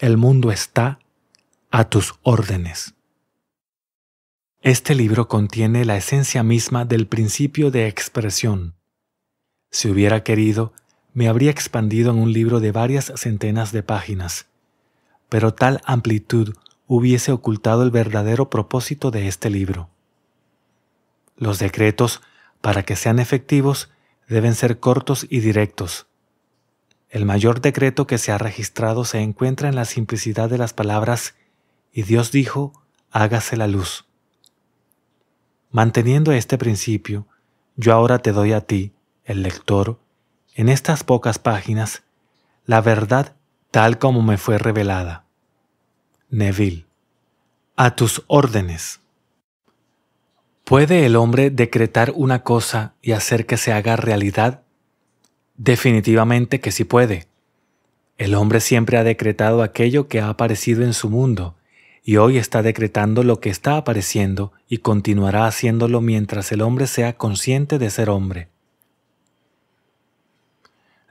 El mundo está a tus órdenes. Este libro contiene la esencia misma del principio de expresión. Si hubiera querido, me habría expandido en un libro de varias centenas de páginas, pero tal amplitud hubiese ocultado el verdadero propósito de este libro. Los decretos, para que sean efectivos, deben ser cortos y directos, el mayor decreto que se ha registrado se encuentra en la simplicidad de las palabras, y Dios dijo, hágase la luz. Manteniendo este principio, yo ahora te doy a ti, el lector, en estas pocas páginas, la verdad tal como me fue revelada. Neville, a tus órdenes. ¿Puede el hombre decretar una cosa y hacer que se haga realidad? Definitivamente que sí puede. El hombre siempre ha decretado aquello que ha aparecido en su mundo, y hoy está decretando lo que está apareciendo y continuará haciéndolo mientras el hombre sea consciente de ser hombre.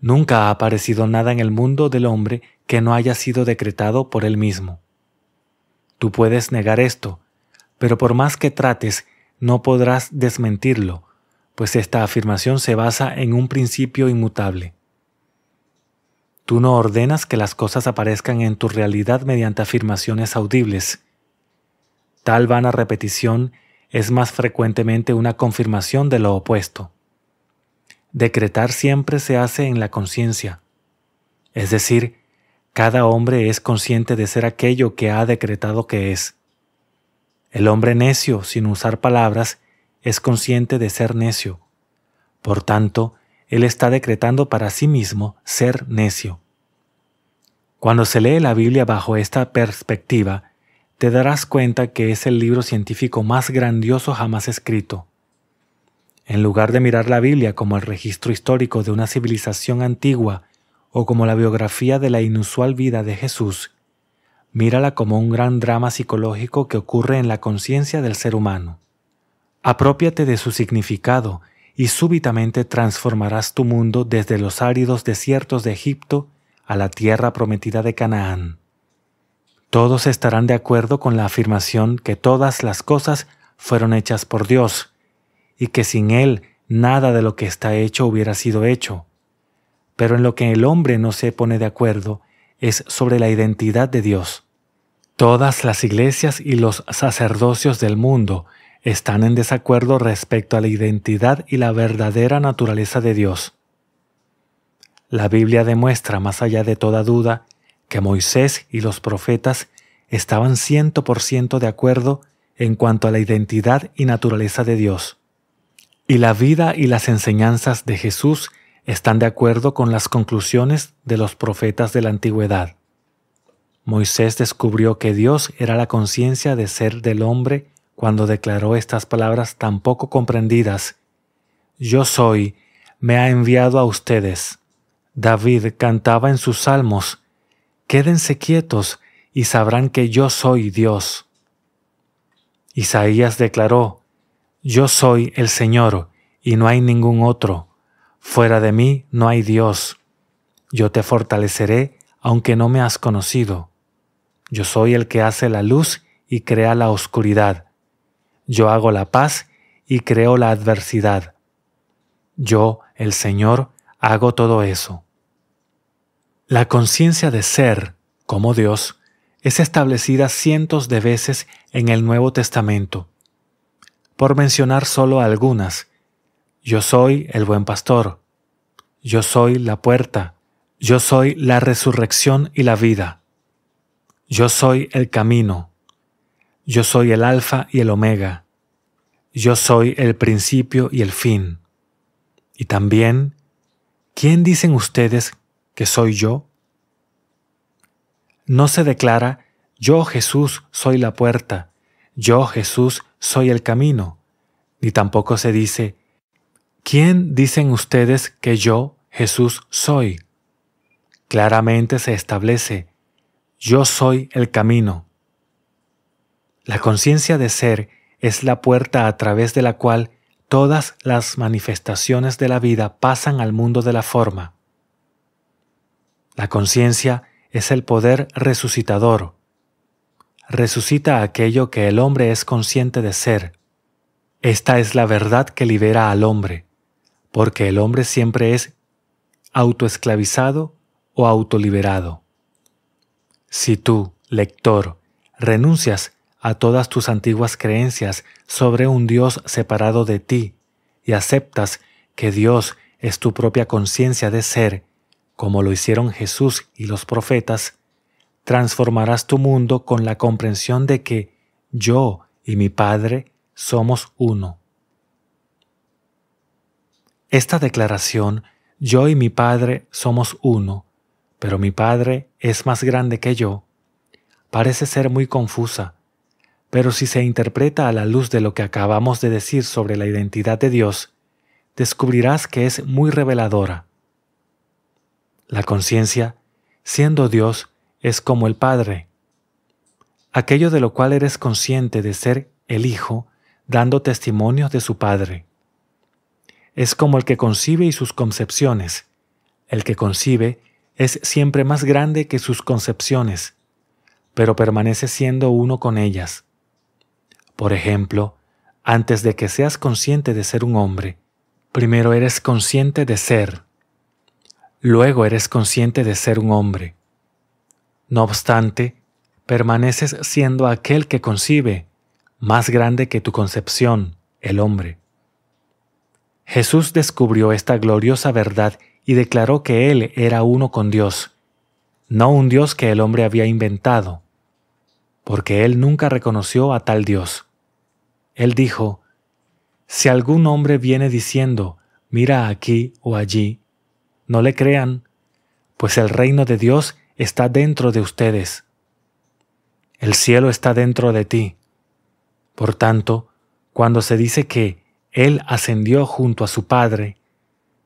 Nunca ha aparecido nada en el mundo del hombre que no haya sido decretado por él mismo. Tú puedes negar esto, pero por más que trates, no podrás desmentirlo, pues esta afirmación se basa en un principio inmutable. Tú no ordenas que las cosas aparezcan en tu realidad mediante afirmaciones audibles. Tal vana repetición es más frecuentemente una confirmación de lo opuesto. Decretar siempre se hace en la conciencia, es decir, cada hombre es consciente de ser aquello que ha decretado que es. El hombre necio, sin usar palabras, es consciente de ser necio. Por tanto, él está decretando para sí mismo ser necio. Cuando se lee la Biblia bajo esta perspectiva, te darás cuenta que es el libro científico más grandioso jamás escrito. En lugar de mirar la Biblia como el registro histórico de una civilización antigua o como la biografía de la inusual vida de Jesús, mírala como un gran drama psicológico que ocurre en la conciencia del ser humano. Apropiate de su significado y súbitamente transformarás tu mundo desde los áridos desiertos de Egipto a la tierra prometida de Canaán. Todos estarán de acuerdo con la afirmación que todas las cosas fueron hechas por Dios, y que sin Él nada de lo que está hecho hubiera sido hecho. Pero en lo que el hombre no se pone de acuerdo es sobre la identidad de Dios. Todas las iglesias y los sacerdocios del mundo están en desacuerdo respecto a la identidad y la verdadera naturaleza de Dios. La Biblia demuestra, más allá de toda duda, que Moisés y los profetas estaban 100% de acuerdo en cuanto a la identidad y naturaleza de Dios. Y la vida y las enseñanzas de Jesús están de acuerdo con las conclusiones de los profetas de la antigüedad. Moisés descubrió que Dios era la conciencia de ser del hombre cuando declaró estas palabras tan poco comprendidas. Yo soy, me ha enviado a ustedes. David cantaba en sus salmos, Quédense quietos y sabrán que yo soy Dios. Isaías declaró, Yo soy el Señor y no hay ningún otro. Fuera de mí no hay Dios. Yo te fortaleceré aunque no me has conocido. Yo soy el que hace la luz y crea la oscuridad yo hago la paz y creo la adversidad. Yo, el Señor, hago todo eso. La conciencia de ser, como Dios, es establecida cientos de veces en el Nuevo Testamento. Por mencionar solo algunas, yo soy el buen pastor, yo soy la puerta, yo soy la resurrección y la vida, yo soy el camino, yo soy el alfa y el omega. Yo soy el principio y el fin. Y también, ¿quién dicen ustedes que soy yo? No se declara, yo Jesús soy la puerta, yo Jesús soy el camino, ni tampoco se dice, ¿quién dicen ustedes que yo Jesús soy? Claramente se establece, yo soy el camino. La conciencia de ser es la puerta a través de la cual todas las manifestaciones de la vida pasan al mundo de la forma. La conciencia es el poder resucitador. Resucita aquello que el hombre es consciente de ser. Esta es la verdad que libera al hombre, porque el hombre siempre es autoesclavizado o autoliberado. Si tú, lector, renuncias a todas tus antiguas creencias sobre un Dios separado de ti y aceptas que Dios es tu propia conciencia de ser, como lo hicieron Jesús y los profetas, transformarás tu mundo con la comprensión de que yo y mi Padre somos uno. Esta declaración, yo y mi Padre somos uno, pero mi Padre es más grande que yo, parece ser muy confusa, pero si se interpreta a la luz de lo que acabamos de decir sobre la identidad de Dios, descubrirás que es muy reveladora. La conciencia, siendo Dios, es como el Padre. Aquello de lo cual eres consciente de ser el Hijo, dando testimonios de su Padre. Es como el que concibe y sus concepciones. El que concibe es siempre más grande que sus concepciones, pero permanece siendo uno con ellas. Por ejemplo, antes de que seas consciente de ser un hombre, primero eres consciente de ser. Luego eres consciente de ser un hombre. No obstante, permaneces siendo aquel que concibe, más grande que tu concepción, el hombre. Jesús descubrió esta gloriosa verdad y declaró que Él era uno con Dios, no un Dios que el hombre había inventado, porque Él nunca reconoció a tal Dios. Él dijo, Si algún hombre viene diciendo, mira aquí o allí, no le crean, pues el reino de Dios está dentro de ustedes. El cielo está dentro de ti. Por tanto, cuando se dice que Él ascendió junto a su Padre,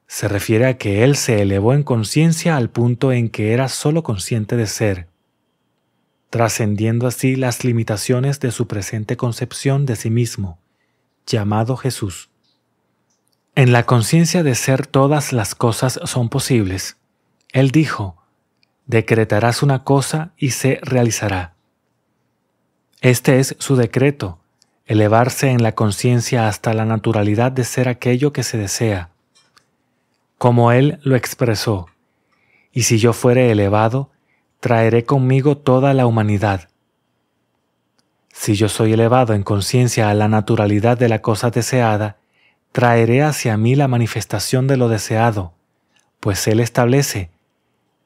se refiere a que Él se elevó en conciencia al punto en que era solo consciente de ser trascendiendo así las limitaciones de su presente concepción de sí mismo, llamado Jesús. En la conciencia de ser todas las cosas son posibles, Él dijo, decretarás una cosa y se realizará. Este es su decreto, elevarse en la conciencia hasta la naturalidad de ser aquello que se desea, como Él lo expresó, y si yo fuere elevado, traeré conmigo toda la humanidad. Si yo soy elevado en conciencia a la naturalidad de la cosa deseada, traeré hacia mí la manifestación de lo deseado, pues Él establece,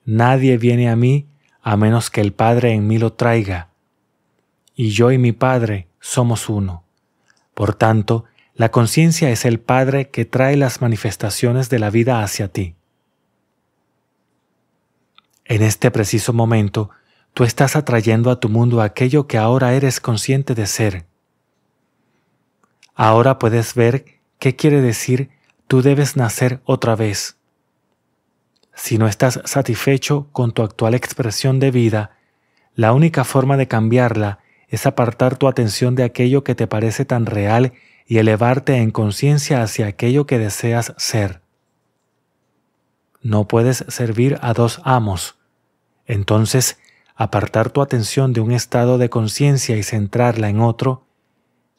nadie viene a mí a menos que el Padre en mí lo traiga, y yo y mi Padre somos uno. Por tanto, la conciencia es el Padre que trae las manifestaciones de la vida hacia ti. En este preciso momento, tú estás atrayendo a tu mundo aquello que ahora eres consciente de ser. Ahora puedes ver qué quiere decir tú debes nacer otra vez. Si no estás satisfecho con tu actual expresión de vida, la única forma de cambiarla es apartar tu atención de aquello que te parece tan real y elevarte en conciencia hacia aquello que deseas ser. No puedes servir a dos amos. Entonces, apartar tu atención de un estado de conciencia y centrarla en otro,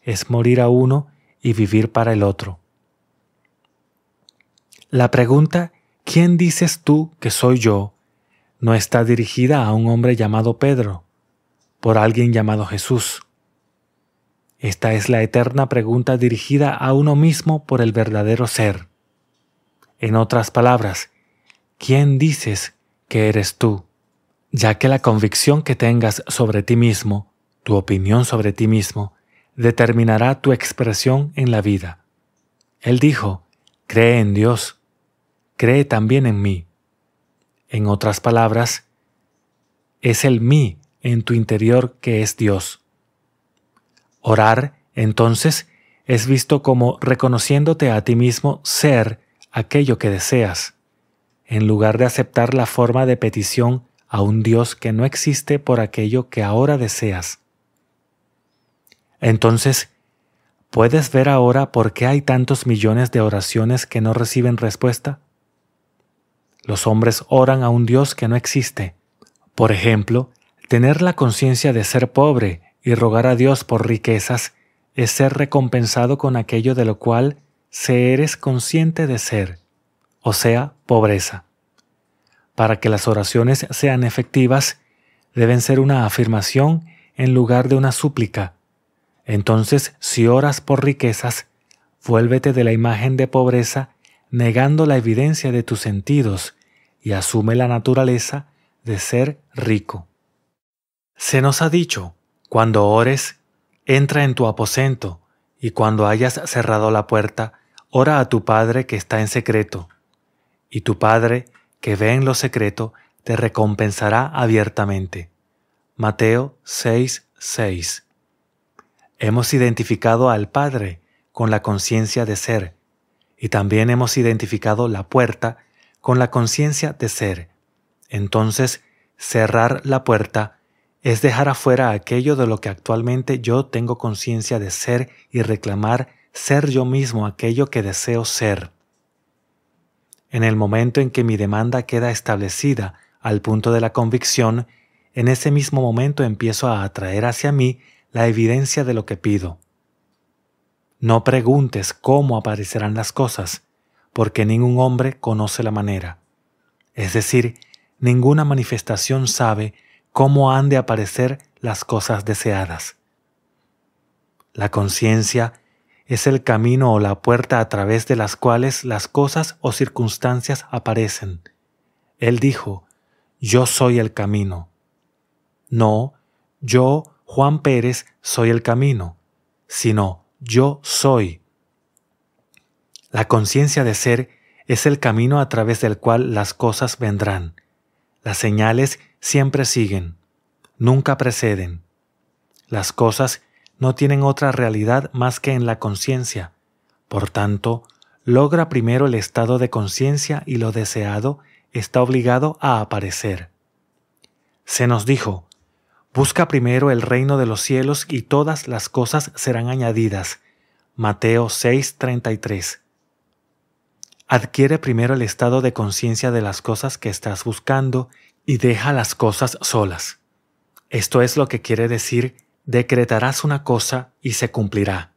es morir a uno y vivir para el otro. La pregunta ¿Quién dices tú que soy yo? no está dirigida a un hombre llamado Pedro, por alguien llamado Jesús. Esta es la eterna pregunta dirigida a uno mismo por el verdadero ser. En otras palabras, ¿quién dices que eres tú? Ya que la convicción que tengas sobre ti mismo, tu opinión sobre ti mismo, determinará tu expresión en la vida. Él dijo, cree en Dios, cree también en mí. En otras palabras, es el mí en tu interior que es Dios. Orar, entonces, es visto como reconociéndote a ti mismo ser aquello que deseas en lugar de aceptar la forma de petición a un Dios que no existe por aquello que ahora deseas. Entonces, ¿puedes ver ahora por qué hay tantos millones de oraciones que no reciben respuesta? Los hombres oran a un Dios que no existe. Por ejemplo, tener la conciencia de ser pobre y rogar a Dios por riquezas es ser recompensado con aquello de lo cual se eres consciente de ser o sea, pobreza. Para que las oraciones sean efectivas, deben ser una afirmación en lugar de una súplica. Entonces, si oras por riquezas, vuélvete de la imagen de pobreza, negando la evidencia de tus sentidos, y asume la naturaleza de ser rico. Se nos ha dicho, cuando ores, entra en tu aposento, y cuando hayas cerrado la puerta, ora a tu Padre que está en secreto y tu Padre, que ve en lo secreto, te recompensará abiertamente. Mateo 6:6 Hemos identificado al Padre con la conciencia de ser, y también hemos identificado la puerta con la conciencia de ser. Entonces, cerrar la puerta es dejar afuera aquello de lo que actualmente yo tengo conciencia de ser y reclamar ser yo mismo aquello que deseo ser. En el momento en que mi demanda queda establecida al punto de la convicción, en ese mismo momento empiezo a atraer hacia mí la evidencia de lo que pido. No preguntes cómo aparecerán las cosas, porque ningún hombre conoce la manera. Es decir, ninguna manifestación sabe cómo han de aparecer las cosas deseadas. La conciencia es el camino o la puerta a través de las cuales las cosas o circunstancias aparecen. Él dijo, Yo soy el camino. No, yo, Juan Pérez, soy el camino, sino yo soy. La conciencia de ser es el camino a través del cual las cosas vendrán. Las señales siempre siguen, nunca preceden. Las cosas no tienen otra realidad más que en la conciencia. Por tanto, logra primero el estado de conciencia y lo deseado está obligado a aparecer. Se nos dijo, busca primero el reino de los cielos y todas las cosas serán añadidas. Mateo 6:33. Adquiere primero el estado de conciencia de las cosas que estás buscando y deja las cosas solas. Esto es lo que quiere decir decretarás una cosa y se cumplirá.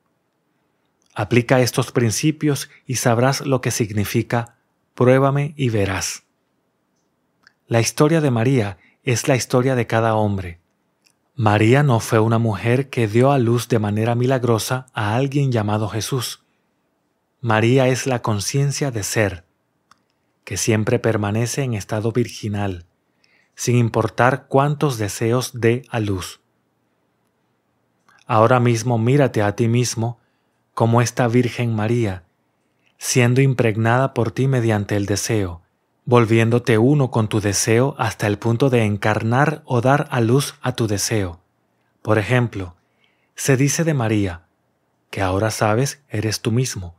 Aplica estos principios y sabrás lo que significa pruébame y verás. La historia de María es la historia de cada hombre. María no fue una mujer que dio a luz de manera milagrosa a alguien llamado Jesús. María es la conciencia de ser, que siempre permanece en estado virginal, sin importar cuántos deseos dé a luz. Ahora mismo mírate a ti mismo como esta Virgen María, siendo impregnada por ti mediante el deseo, volviéndote uno con tu deseo hasta el punto de encarnar o dar a luz a tu deseo. Por ejemplo, se dice de María, que ahora sabes eres tú mismo,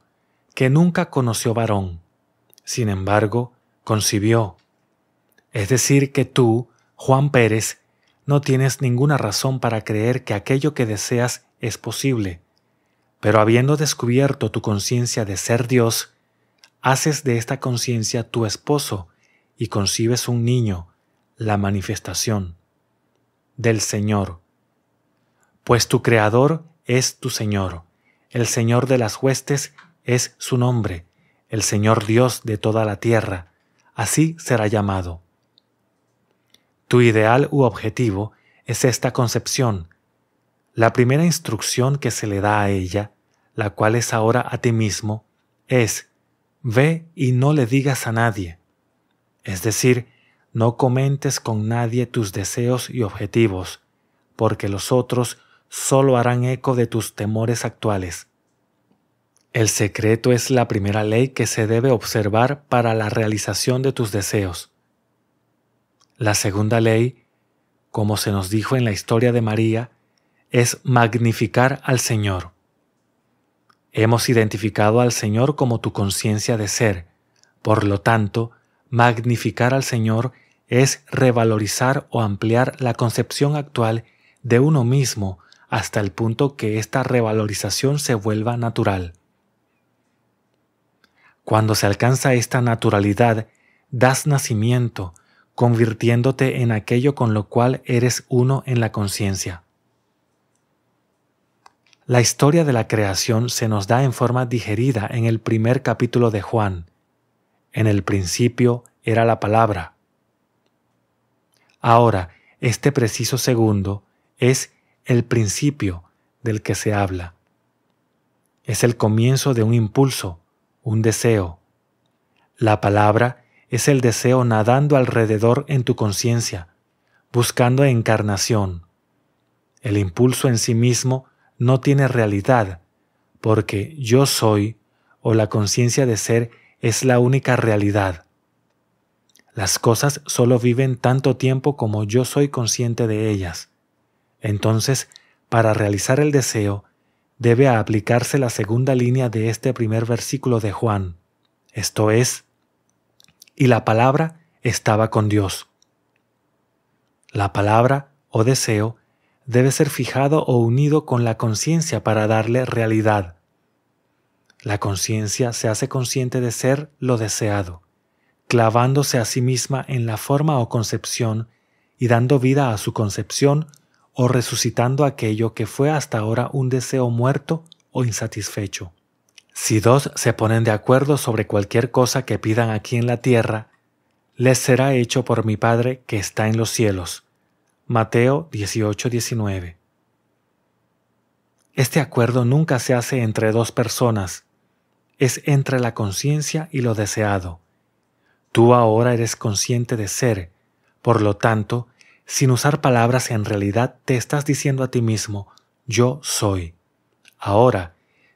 que nunca conoció varón, sin embargo, concibió. Es decir, que tú, Juan Pérez, no tienes ninguna razón para creer que aquello que deseas es posible, pero habiendo descubierto tu conciencia de ser Dios, haces de esta conciencia tu esposo y concibes un niño, la manifestación del Señor. Pues tu Creador es tu Señor, el Señor de las huestes es su nombre, el Señor Dios de toda la tierra, así será llamado. Tu ideal u objetivo es esta concepción, la primera instrucción que se le da a ella, la cual es ahora a ti mismo, es ve y no le digas a nadie. Es decir, no comentes con nadie tus deseos y objetivos, porque los otros solo harán eco de tus temores actuales. El secreto es la primera ley que se debe observar para la realización de tus deseos. La segunda ley, como se nos dijo en la historia de María, es magnificar al Señor. Hemos identificado al Señor como tu conciencia de ser. Por lo tanto, magnificar al Señor es revalorizar o ampliar la concepción actual de uno mismo hasta el punto que esta revalorización se vuelva natural. Cuando se alcanza esta naturalidad, das nacimiento convirtiéndote en aquello con lo cual eres uno en la conciencia. La historia de la creación se nos da en forma digerida en el primer capítulo de Juan. En el principio era la palabra. Ahora, este preciso segundo es el principio del que se habla. Es el comienzo de un impulso, un deseo. La palabra es el deseo nadando alrededor en tu conciencia, buscando encarnación. El impulso en sí mismo no tiene realidad, porque yo soy o la conciencia de ser es la única realidad. Las cosas solo viven tanto tiempo como yo soy consciente de ellas. Entonces, para realizar el deseo, debe aplicarse la segunda línea de este primer versículo de Juan, esto es, y la palabra estaba con Dios. La palabra o deseo debe ser fijado o unido con la conciencia para darle realidad. La conciencia se hace consciente de ser lo deseado, clavándose a sí misma en la forma o concepción y dando vida a su concepción o resucitando aquello que fue hasta ahora un deseo muerto o insatisfecho. Si dos se ponen de acuerdo sobre cualquier cosa que pidan aquí en la tierra, les será hecho por mi Padre que está en los cielos. Mateo 18:19. Este acuerdo nunca se hace entre dos personas, es entre la conciencia y lo deseado. Tú ahora eres consciente de ser, por lo tanto, sin usar palabras en realidad te estás diciendo a ti mismo, yo soy. Ahora,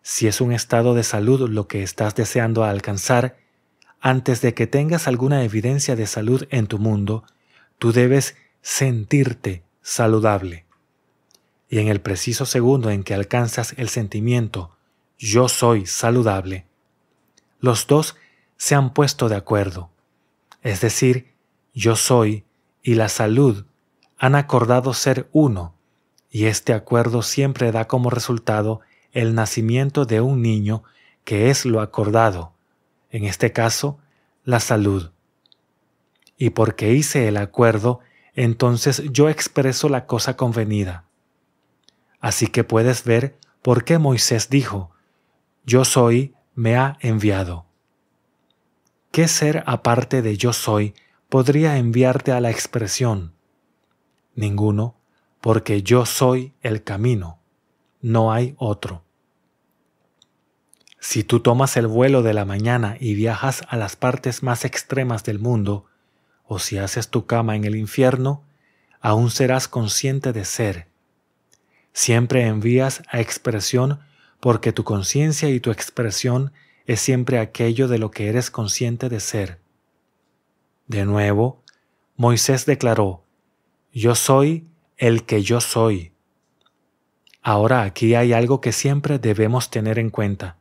si es un estado de salud lo que estás deseando alcanzar, antes de que tengas alguna evidencia de salud en tu mundo, tú debes sentirte saludable. Y en el preciso segundo en que alcanzas el sentimiento yo soy saludable, los dos se han puesto de acuerdo. Es decir, yo soy y la salud han acordado ser uno, y este acuerdo siempre da como resultado el nacimiento de un niño que es lo acordado, en este caso, la salud. Y porque hice el acuerdo, entonces yo expreso la cosa convenida. Así que puedes ver por qué Moisés dijo, Yo soy, me ha enviado. ¿Qué ser aparte de yo soy podría enviarte a la expresión? Ninguno, porque yo soy el camino, no hay otro. Si tú tomas el vuelo de la mañana y viajas a las partes más extremas del mundo, o si haces tu cama en el infierno, aún serás consciente de ser. Siempre envías a expresión porque tu conciencia y tu expresión es siempre aquello de lo que eres consciente de ser. De nuevo, Moisés declaró, Yo soy el que yo soy. Ahora aquí hay algo que siempre debemos tener en cuenta.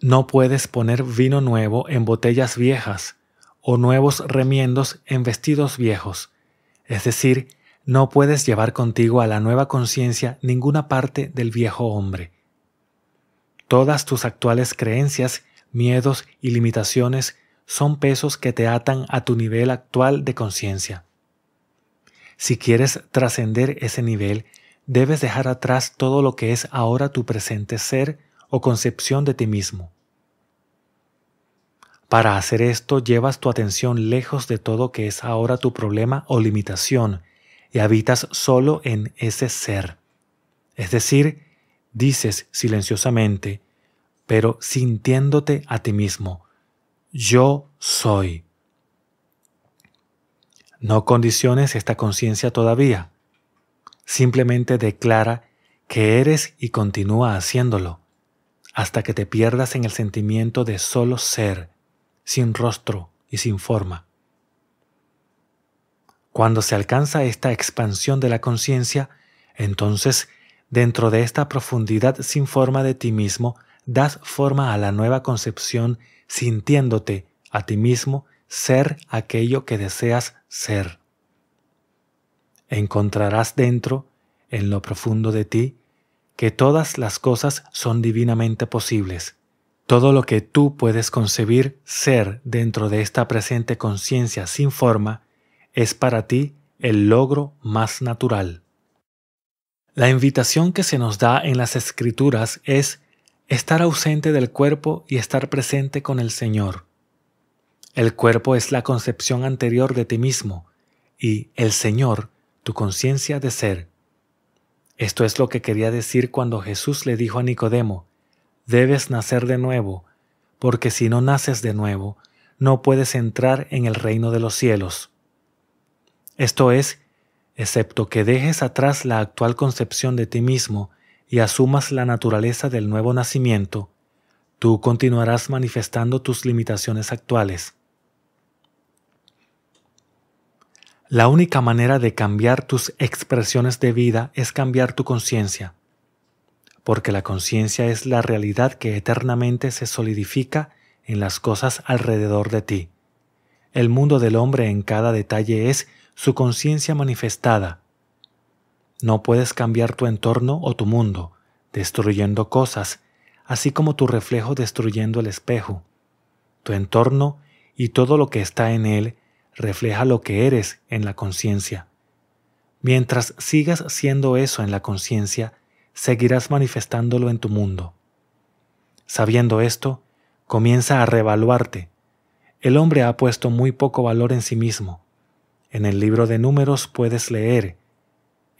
No puedes poner vino nuevo en botellas viejas o nuevos remiendos en vestidos viejos. Es decir, no puedes llevar contigo a la nueva conciencia ninguna parte del viejo hombre. Todas tus actuales creencias, miedos y limitaciones son pesos que te atan a tu nivel actual de conciencia. Si quieres trascender ese nivel, debes dejar atrás todo lo que es ahora tu presente ser, o concepción de ti mismo. Para hacer esto llevas tu atención lejos de todo que es ahora tu problema o limitación y habitas solo en ese ser. Es decir, dices silenciosamente, pero sintiéndote a ti mismo, yo soy. No condiciones esta conciencia todavía. Simplemente declara que eres y continúa haciéndolo hasta que te pierdas en el sentimiento de solo ser, sin rostro y sin forma. Cuando se alcanza esta expansión de la conciencia, entonces, dentro de esta profundidad sin forma de ti mismo, das forma a la nueva concepción sintiéndote a ti mismo ser aquello que deseas ser. Encontrarás dentro, en lo profundo de ti, que todas las cosas son divinamente posibles. Todo lo que tú puedes concebir ser dentro de esta presente conciencia sin forma es para ti el logro más natural. La invitación que se nos da en las escrituras es estar ausente del cuerpo y estar presente con el Señor. El cuerpo es la concepción anterior de ti mismo y el Señor, tu conciencia de ser. Esto es lo que quería decir cuando Jesús le dijo a Nicodemo, debes nacer de nuevo, porque si no naces de nuevo, no puedes entrar en el reino de los cielos. Esto es, excepto que dejes atrás la actual concepción de ti mismo y asumas la naturaleza del nuevo nacimiento, tú continuarás manifestando tus limitaciones actuales. La única manera de cambiar tus expresiones de vida es cambiar tu conciencia, porque la conciencia es la realidad que eternamente se solidifica en las cosas alrededor de ti. El mundo del hombre en cada detalle es su conciencia manifestada. No puedes cambiar tu entorno o tu mundo, destruyendo cosas, así como tu reflejo destruyendo el espejo. Tu entorno y todo lo que está en él refleja lo que eres en la conciencia. Mientras sigas siendo eso en la conciencia, seguirás manifestándolo en tu mundo. Sabiendo esto, comienza a revaluarte. El hombre ha puesto muy poco valor en sí mismo. En el libro de números puedes leer,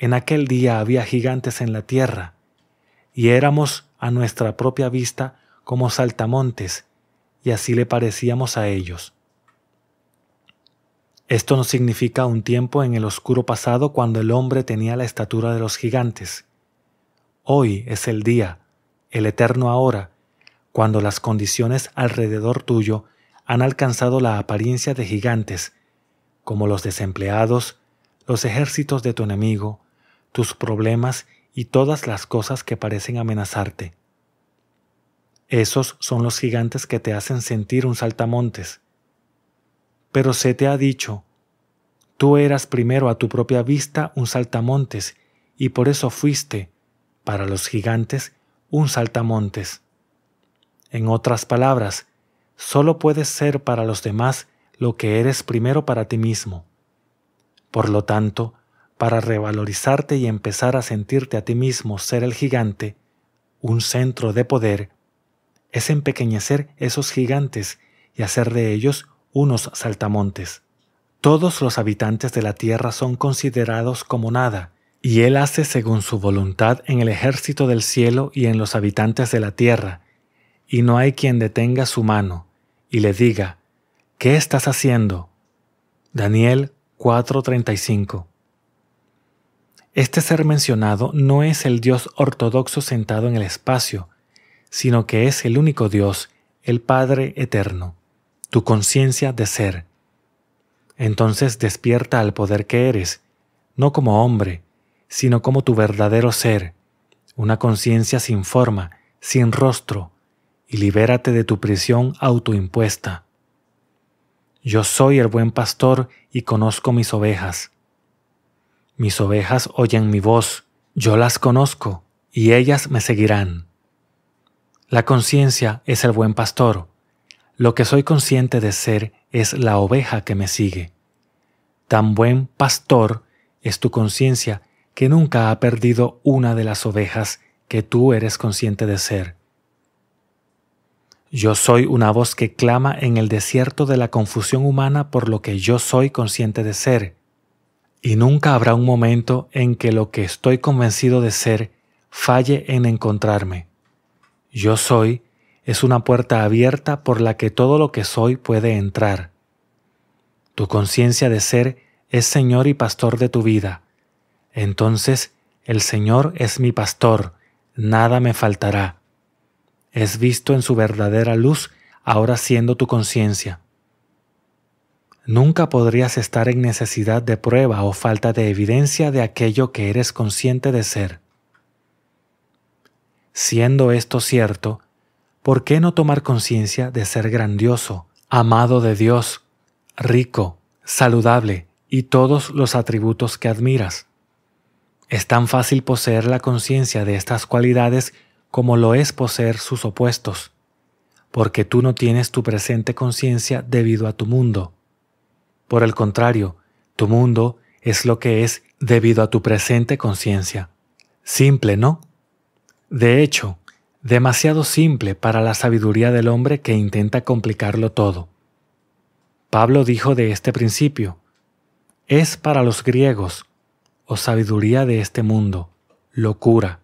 en aquel día había gigantes en la tierra, y éramos a nuestra propia vista como saltamontes, y así le parecíamos a ellos. Esto no significa un tiempo en el oscuro pasado cuando el hombre tenía la estatura de los gigantes. Hoy es el día, el eterno ahora, cuando las condiciones alrededor tuyo han alcanzado la apariencia de gigantes, como los desempleados, los ejércitos de tu enemigo, tus problemas y todas las cosas que parecen amenazarte. Esos son los gigantes que te hacen sentir un saltamontes pero se te ha dicho, tú eras primero a tu propia vista un saltamontes, y por eso fuiste, para los gigantes, un saltamontes. En otras palabras, solo puedes ser para los demás lo que eres primero para ti mismo. Por lo tanto, para revalorizarte y empezar a sentirte a ti mismo ser el gigante, un centro de poder, es empequeñecer esos gigantes y hacer de ellos unos saltamontes. Todos los habitantes de la tierra son considerados como nada, y Él hace según su voluntad en el ejército del cielo y en los habitantes de la tierra, y no hay quien detenga su mano, y le diga, ¿qué estás haciendo? Daniel 4:35 Este ser mencionado no es el Dios ortodoxo sentado en el espacio, sino que es el único Dios, el Padre Eterno tu conciencia de ser. Entonces despierta al poder que eres, no como hombre, sino como tu verdadero ser, una conciencia sin forma, sin rostro, y libérate de tu prisión autoimpuesta. Yo soy el buen pastor y conozco mis ovejas. Mis ovejas oyen mi voz, yo las conozco y ellas me seguirán. La conciencia es el buen pastor, lo que soy consciente de ser es la oveja que me sigue. Tan buen pastor es tu conciencia que nunca ha perdido una de las ovejas que tú eres consciente de ser. Yo soy una voz que clama en el desierto de la confusión humana por lo que yo soy consciente de ser, y nunca habrá un momento en que lo que estoy convencido de ser falle en encontrarme. Yo soy es una puerta abierta por la que todo lo que soy puede entrar. Tu conciencia de ser es Señor y Pastor de tu vida. Entonces, el Señor es mi pastor, nada me faltará. Es visto en su verdadera luz, ahora siendo tu conciencia. Nunca podrías estar en necesidad de prueba o falta de evidencia de aquello que eres consciente de ser. Siendo esto cierto, ¿por qué no tomar conciencia de ser grandioso, amado de Dios, rico, saludable y todos los atributos que admiras? Es tan fácil poseer la conciencia de estas cualidades como lo es poseer sus opuestos, porque tú no tienes tu presente conciencia debido a tu mundo. Por el contrario, tu mundo es lo que es debido a tu presente conciencia. Simple, ¿no? De hecho, demasiado simple para la sabiduría del hombre que intenta complicarlo todo. Pablo dijo de este principio, es para los griegos, o sabiduría de este mundo, locura,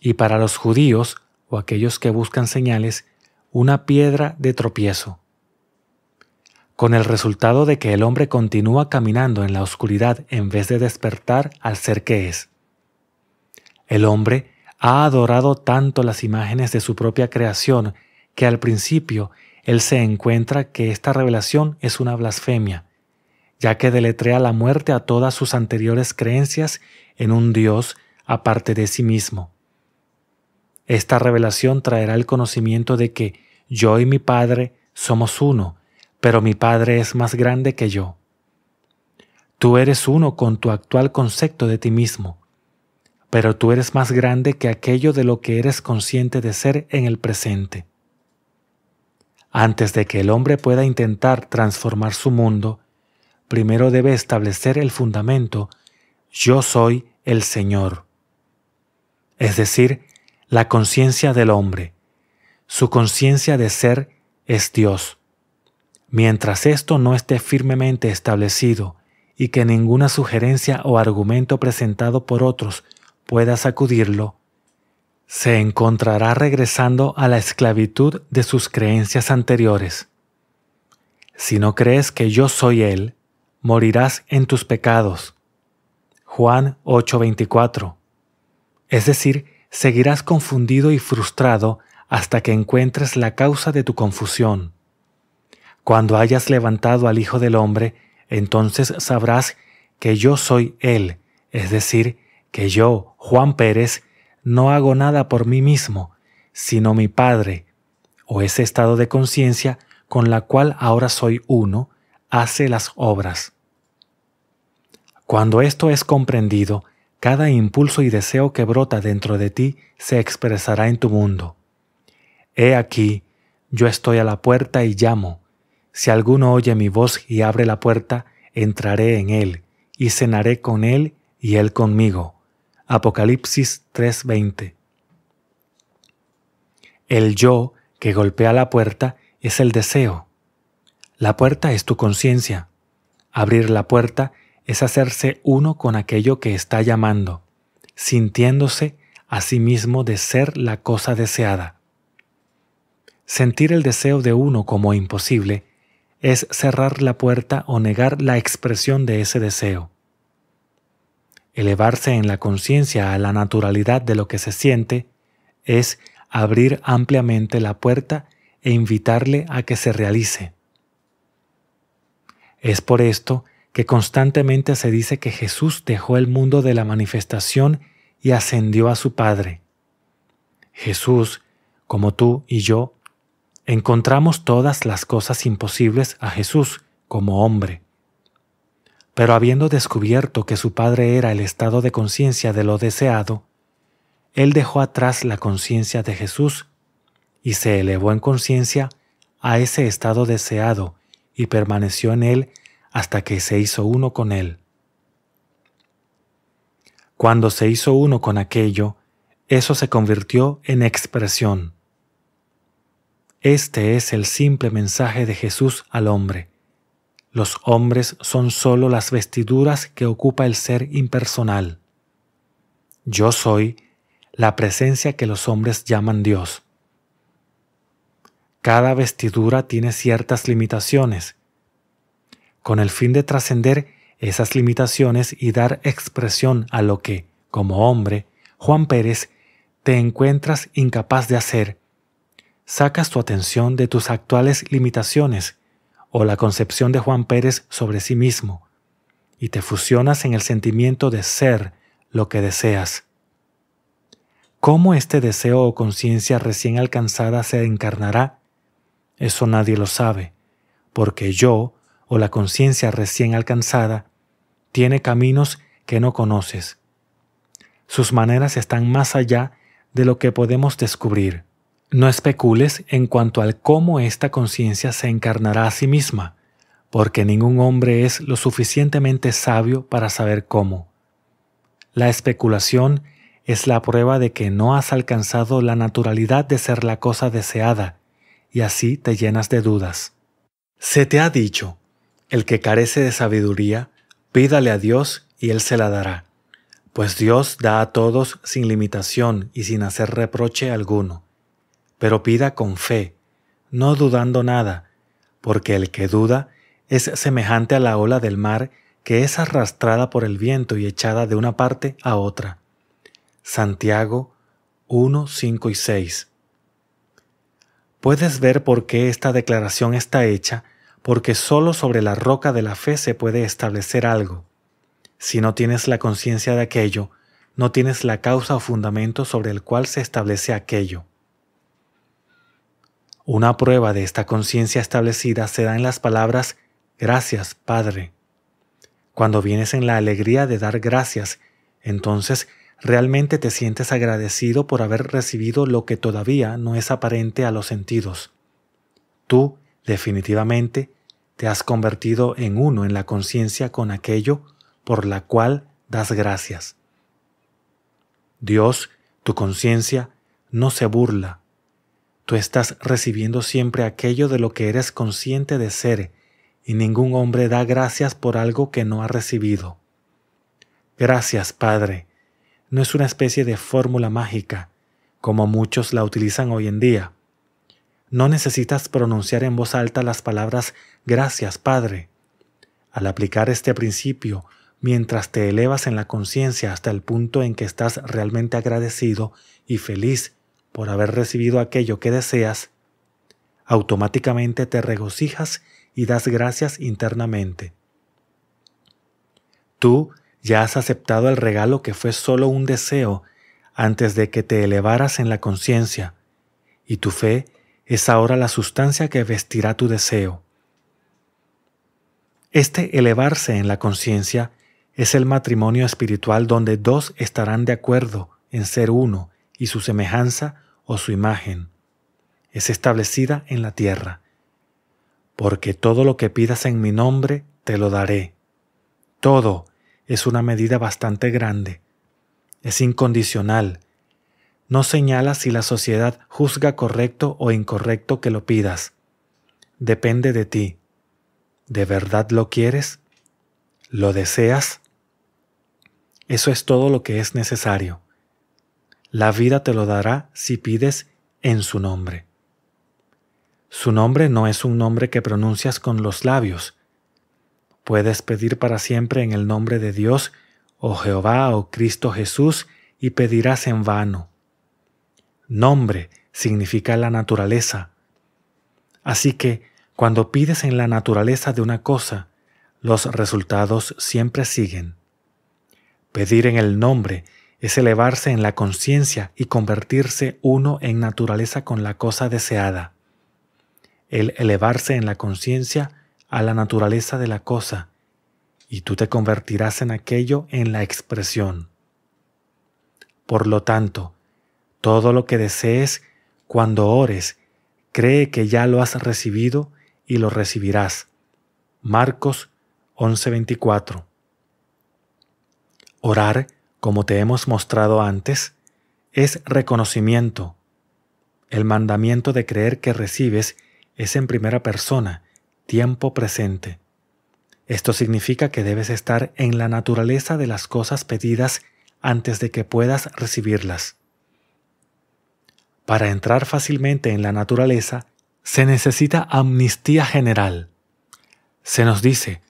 y para los judíos, o aquellos que buscan señales, una piedra de tropiezo, con el resultado de que el hombre continúa caminando en la oscuridad en vez de despertar al ser que es. El hombre ha adorado tanto las imágenes de su propia creación que al principio él se encuentra que esta revelación es una blasfemia, ya que deletrea la muerte a todas sus anteriores creencias en un Dios aparte de sí mismo. Esta revelación traerá el conocimiento de que yo y mi Padre somos uno, pero mi Padre es más grande que yo. Tú eres uno con tu actual concepto de ti mismo, pero tú eres más grande que aquello de lo que eres consciente de ser en el presente. Antes de que el hombre pueda intentar transformar su mundo, primero debe establecer el fundamento Yo soy el Señor, es decir, la conciencia del hombre. Su conciencia de ser es Dios. Mientras esto no esté firmemente establecido y que ninguna sugerencia o argumento presentado por otros pueda sacudirlo, se encontrará regresando a la esclavitud de sus creencias anteriores. Si no crees que yo soy Él, morirás en tus pecados. Juan 8:24. Es decir, seguirás confundido y frustrado hasta que encuentres la causa de tu confusión. Cuando hayas levantado al Hijo del Hombre, entonces sabrás que yo soy Él, es decir, que yo, Juan Pérez, no hago nada por mí mismo, sino mi Padre, o ese estado de conciencia con la cual ahora soy uno, hace las obras. Cuando esto es comprendido, cada impulso y deseo que brota dentro de ti se expresará en tu mundo. He aquí, yo estoy a la puerta y llamo. Si alguno oye mi voz y abre la puerta, entraré en él, y cenaré con él y él conmigo. Apocalipsis 3:20. El yo que golpea la puerta es el deseo. La puerta es tu conciencia. Abrir la puerta es hacerse uno con aquello que está llamando, sintiéndose a sí mismo de ser la cosa deseada. Sentir el deseo de uno como imposible es cerrar la puerta o negar la expresión de ese deseo. Elevarse en la conciencia a la naturalidad de lo que se siente es abrir ampliamente la puerta e invitarle a que se realice. Es por esto que constantemente se dice que Jesús dejó el mundo de la manifestación y ascendió a su Padre. Jesús, como tú y yo, encontramos todas las cosas imposibles a Jesús como hombre. Pero habiendo descubierto que su padre era el estado de conciencia de lo deseado, él dejó atrás la conciencia de Jesús y se elevó en conciencia a ese estado deseado y permaneció en él hasta que se hizo uno con él. Cuando se hizo uno con aquello, eso se convirtió en expresión. Este es el simple mensaje de Jesús al hombre. Los hombres son sólo las vestiduras que ocupa el ser impersonal. Yo soy la presencia que los hombres llaman Dios. Cada vestidura tiene ciertas limitaciones. Con el fin de trascender esas limitaciones y dar expresión a lo que, como hombre, Juan Pérez, te encuentras incapaz de hacer, sacas tu atención de tus actuales limitaciones o la concepción de Juan Pérez sobre sí mismo, y te fusionas en el sentimiento de ser lo que deseas. ¿Cómo este deseo o conciencia recién alcanzada se encarnará? Eso nadie lo sabe, porque yo, o la conciencia recién alcanzada, tiene caminos que no conoces. Sus maneras están más allá de lo que podemos descubrir. No especules en cuanto al cómo esta conciencia se encarnará a sí misma, porque ningún hombre es lo suficientemente sabio para saber cómo. La especulación es la prueba de que no has alcanzado la naturalidad de ser la cosa deseada, y así te llenas de dudas. Se te ha dicho, el que carece de sabiduría, pídale a Dios y Él se la dará, pues Dios da a todos sin limitación y sin hacer reproche alguno pero pida con fe, no dudando nada, porque el que duda es semejante a la ola del mar que es arrastrada por el viento y echada de una parte a otra. Santiago 1, 5 y 6. Puedes ver por qué esta declaración está hecha, porque solo sobre la roca de la fe se puede establecer algo. Si no tienes la conciencia de aquello, no tienes la causa o fundamento sobre el cual se establece aquello. Una prueba de esta conciencia establecida se da en las palabras Gracias, Padre. Cuando vienes en la alegría de dar gracias, entonces realmente te sientes agradecido por haber recibido lo que todavía no es aparente a los sentidos. Tú, definitivamente, te has convertido en uno en la conciencia con aquello por la cual das gracias. Dios, tu conciencia, no se burla, Tú estás recibiendo siempre aquello de lo que eres consciente de ser, y ningún hombre da gracias por algo que no ha recibido. Gracias, Padre. No es una especie de fórmula mágica, como muchos la utilizan hoy en día. No necesitas pronunciar en voz alta las palabras gracias, Padre. Al aplicar este principio, mientras te elevas en la conciencia hasta el punto en que estás realmente agradecido y feliz por haber recibido aquello que deseas, automáticamente te regocijas y das gracias internamente. Tú ya has aceptado el regalo que fue solo un deseo antes de que te elevaras en la conciencia, y tu fe es ahora la sustancia que vestirá tu deseo. Este elevarse en la conciencia es el matrimonio espiritual donde dos estarán de acuerdo en ser uno y su semejanza o su imagen es establecida en la tierra. Porque todo lo que pidas en mi nombre, te lo daré. Todo es una medida bastante grande. Es incondicional. No señala si la sociedad juzga correcto o incorrecto que lo pidas. Depende de ti. ¿De verdad lo quieres? ¿Lo deseas? Eso es todo lo que es necesario la vida te lo dará si pides en su nombre. Su nombre no es un nombre que pronuncias con los labios. Puedes pedir para siempre en el nombre de Dios, o Jehová, o Cristo Jesús, y pedirás en vano. Nombre significa la naturaleza. Así que, cuando pides en la naturaleza de una cosa, los resultados siempre siguen. Pedir en el nombre es elevarse en la conciencia y convertirse uno en naturaleza con la cosa deseada. El elevarse en la conciencia a la naturaleza de la cosa, y tú te convertirás en aquello en la expresión. Por lo tanto, todo lo que desees cuando ores, cree que ya lo has recibido y lo recibirás. Marcos 11:24. Orar como te hemos mostrado antes, es reconocimiento. El mandamiento de creer que recibes es en primera persona, tiempo presente. Esto significa que debes estar en la naturaleza de las cosas pedidas antes de que puedas recibirlas. Para entrar fácilmente en la naturaleza, se necesita amnistía general. Se nos dice,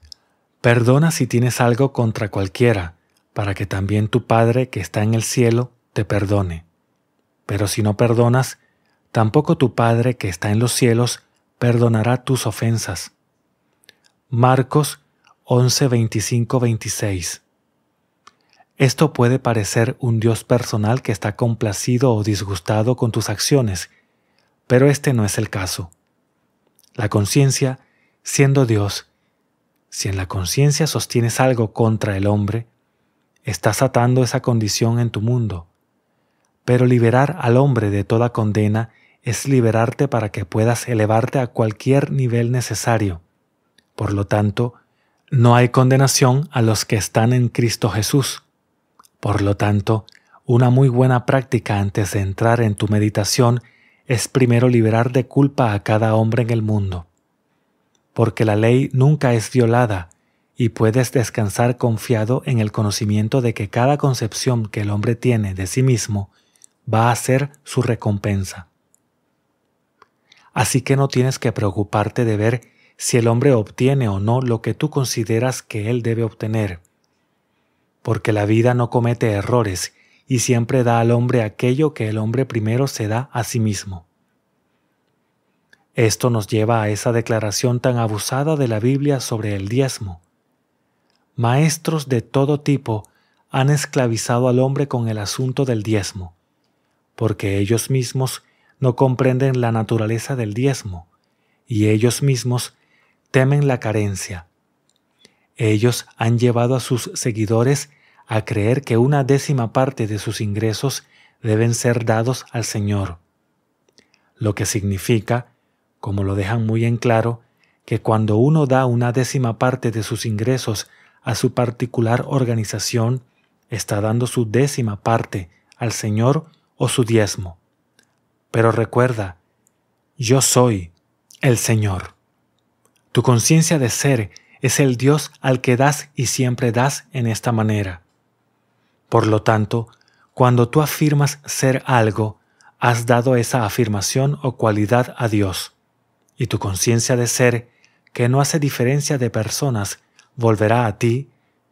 perdona si tienes algo contra cualquiera, para que también tu Padre que está en el cielo te perdone. Pero si no perdonas, tampoco tu Padre que está en los cielos perdonará tus ofensas. Marcos 11, 25, 26. Esto puede parecer un Dios personal que está complacido o disgustado con tus acciones, pero este no es el caso. La conciencia, siendo Dios, si en la conciencia sostienes algo contra el hombre, Estás atando esa condición en tu mundo. Pero liberar al hombre de toda condena es liberarte para que puedas elevarte a cualquier nivel necesario. Por lo tanto, no hay condenación a los que están en Cristo Jesús. Por lo tanto, una muy buena práctica antes de entrar en tu meditación es primero liberar de culpa a cada hombre en el mundo. Porque la ley nunca es violada, y puedes descansar confiado en el conocimiento de que cada concepción que el hombre tiene de sí mismo va a ser su recompensa. Así que no tienes que preocuparte de ver si el hombre obtiene o no lo que tú consideras que él debe obtener, porque la vida no comete errores y siempre da al hombre aquello que el hombre primero se da a sí mismo. Esto nos lleva a esa declaración tan abusada de la Biblia sobre el diezmo, maestros de todo tipo han esclavizado al hombre con el asunto del diezmo, porque ellos mismos no comprenden la naturaleza del diezmo, y ellos mismos temen la carencia. Ellos han llevado a sus seguidores a creer que una décima parte de sus ingresos deben ser dados al Señor, lo que significa, como lo dejan muy en claro, que cuando uno da una décima parte de sus ingresos a su particular organización, está dando su décima parte al Señor o su diezmo. Pero recuerda, yo soy el Señor. Tu conciencia de ser es el Dios al que das y siempre das en esta manera. Por lo tanto, cuando tú afirmas ser algo, has dado esa afirmación o cualidad a Dios. Y tu conciencia de ser, que no hace diferencia de personas, volverá a ti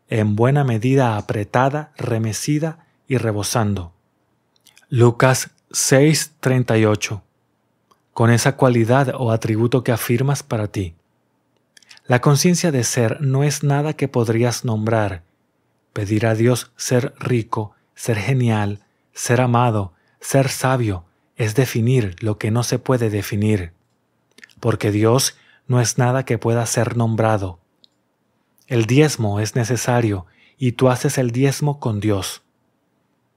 en buena medida apretada, remecida y rebosando. Lucas 6:38 Con esa cualidad o atributo que afirmas para ti. La conciencia de ser no es nada que podrías nombrar. Pedir a Dios ser rico, ser genial, ser amado, ser sabio, es definir lo que no se puede definir. Porque Dios no es nada que pueda ser nombrado, el diezmo es necesario y tú haces el diezmo con Dios.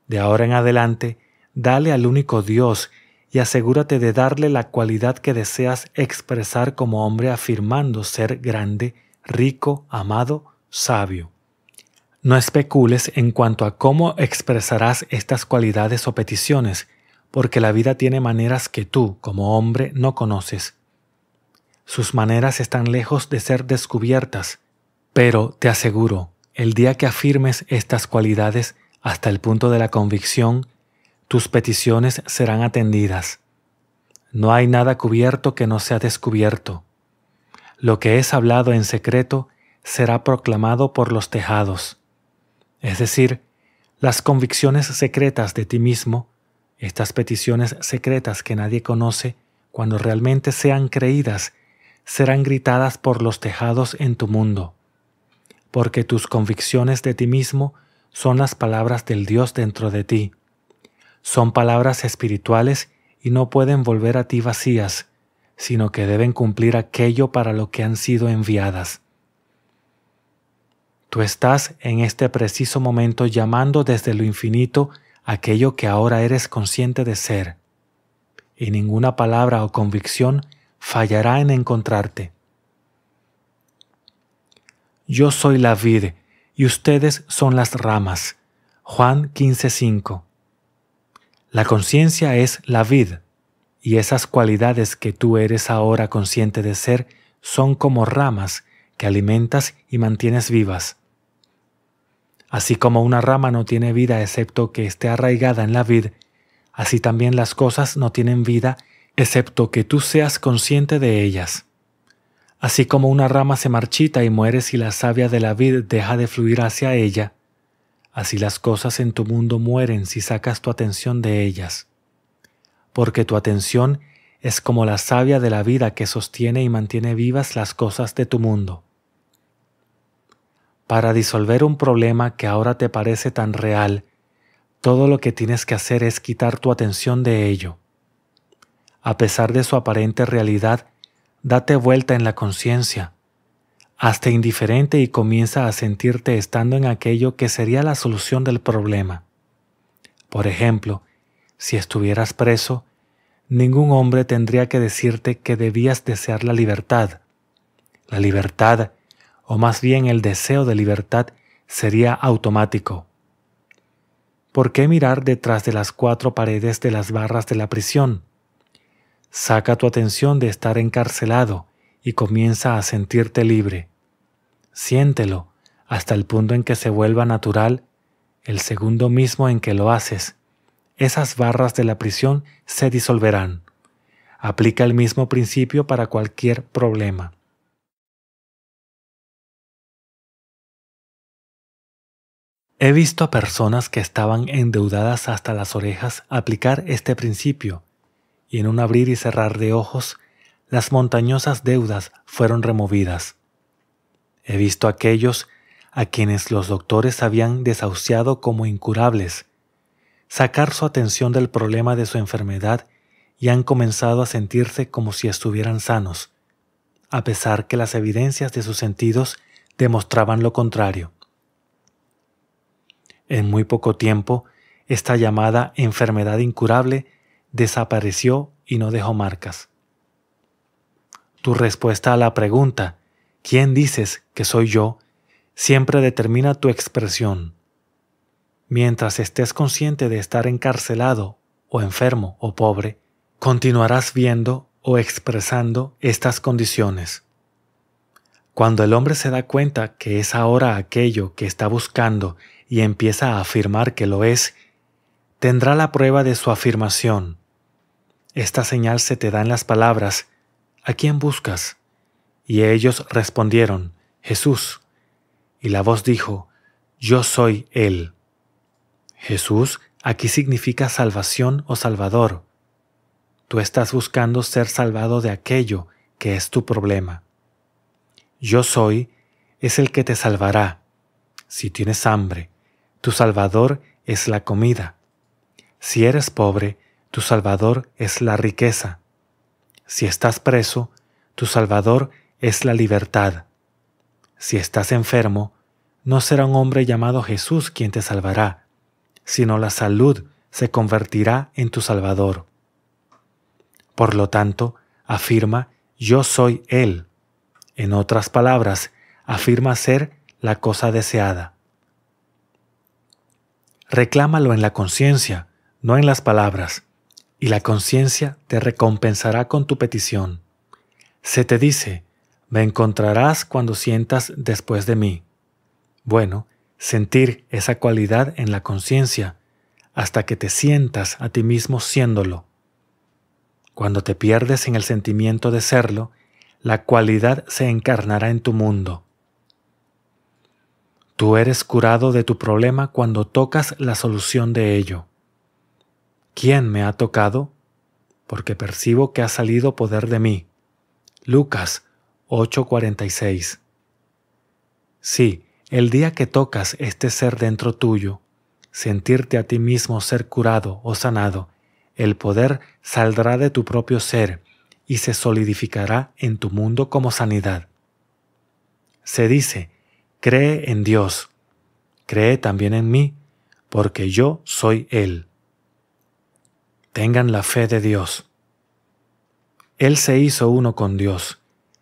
De ahora en adelante, dale al único Dios y asegúrate de darle la cualidad que deseas expresar como hombre afirmando ser grande, rico, amado, sabio. No especules en cuanto a cómo expresarás estas cualidades o peticiones, porque la vida tiene maneras que tú, como hombre, no conoces. Sus maneras están lejos de ser descubiertas, pero te aseguro, el día que afirmes estas cualidades hasta el punto de la convicción, tus peticiones serán atendidas. No hay nada cubierto que no sea descubierto. Lo que es hablado en secreto será proclamado por los tejados. Es decir, las convicciones secretas de ti mismo, estas peticiones secretas que nadie conoce, cuando realmente sean creídas, serán gritadas por los tejados en tu mundo porque tus convicciones de ti mismo son las palabras del Dios dentro de ti. Son palabras espirituales y no pueden volver a ti vacías, sino que deben cumplir aquello para lo que han sido enviadas. Tú estás en este preciso momento llamando desde lo infinito aquello que ahora eres consciente de ser, y ninguna palabra o convicción fallará en encontrarte. Yo soy la vid, y ustedes son las ramas. Juan 15:5. La conciencia es la vid, y esas cualidades que tú eres ahora consciente de ser son como ramas que alimentas y mantienes vivas. Así como una rama no tiene vida excepto que esté arraigada en la vid, así también las cosas no tienen vida excepto que tú seas consciente de ellas. Así como una rama se marchita y muere si la savia de la vid deja de fluir hacia ella, así las cosas en tu mundo mueren si sacas tu atención de ellas. Porque tu atención es como la savia de la vida que sostiene y mantiene vivas las cosas de tu mundo. Para disolver un problema que ahora te parece tan real, todo lo que tienes que hacer es quitar tu atención de ello. A pesar de su aparente realidad, Date vuelta en la conciencia. Hazte indiferente y comienza a sentirte estando en aquello que sería la solución del problema. Por ejemplo, si estuvieras preso, ningún hombre tendría que decirte que debías desear la libertad. La libertad, o más bien el deseo de libertad, sería automático. ¿Por qué mirar detrás de las cuatro paredes de las barras de la prisión? Saca tu atención de estar encarcelado y comienza a sentirte libre. Siéntelo hasta el punto en que se vuelva natural, el segundo mismo en que lo haces. Esas barras de la prisión se disolverán. Aplica el mismo principio para cualquier problema. He visto a personas que estaban endeudadas hasta las orejas aplicar este principio y en un abrir y cerrar de ojos, las montañosas deudas fueron removidas. He visto a aquellos a quienes los doctores habían desahuciado como incurables, sacar su atención del problema de su enfermedad y han comenzado a sentirse como si estuvieran sanos, a pesar que las evidencias de sus sentidos demostraban lo contrario. En muy poco tiempo, esta llamada enfermedad incurable desapareció y no dejó marcas. Tu respuesta a la pregunta, ¿quién dices que soy yo? siempre determina tu expresión. Mientras estés consciente de estar encarcelado o enfermo o pobre, continuarás viendo o expresando estas condiciones. Cuando el hombre se da cuenta que es ahora aquello que está buscando y empieza a afirmar que lo es, tendrá la prueba de su afirmación esta señal se te da en las palabras, ¿a quién buscas? Y ellos respondieron, Jesús. Y la voz dijo, Yo soy Él. Jesús aquí significa salvación o salvador. Tú estás buscando ser salvado de aquello que es tu problema. Yo soy es el que te salvará. Si tienes hambre, tu salvador es la comida. Si eres pobre, tu Salvador es la riqueza. Si estás preso, tu Salvador es la libertad. Si estás enfermo, no será un hombre llamado Jesús quien te salvará, sino la salud se convertirá en tu Salvador. Por lo tanto, afirma, yo soy Él. En otras palabras, afirma ser la cosa deseada. Reclámalo en la conciencia, no en las palabras y la conciencia te recompensará con tu petición. Se te dice, me encontrarás cuando sientas después de mí. Bueno, sentir esa cualidad en la conciencia hasta que te sientas a ti mismo siéndolo. Cuando te pierdes en el sentimiento de serlo, la cualidad se encarnará en tu mundo. Tú eres curado de tu problema cuando tocas la solución de ello. ¿Quién me ha tocado? Porque percibo que ha salido poder de mí. Lucas 8:46. Sí, el día que tocas este ser dentro tuyo, sentirte a ti mismo ser curado o sanado, el poder saldrá de tu propio ser y se solidificará en tu mundo como sanidad. Se dice, cree en Dios, cree también en mí, porque yo soy Él tengan la fe de Dios. Él se hizo uno con Dios,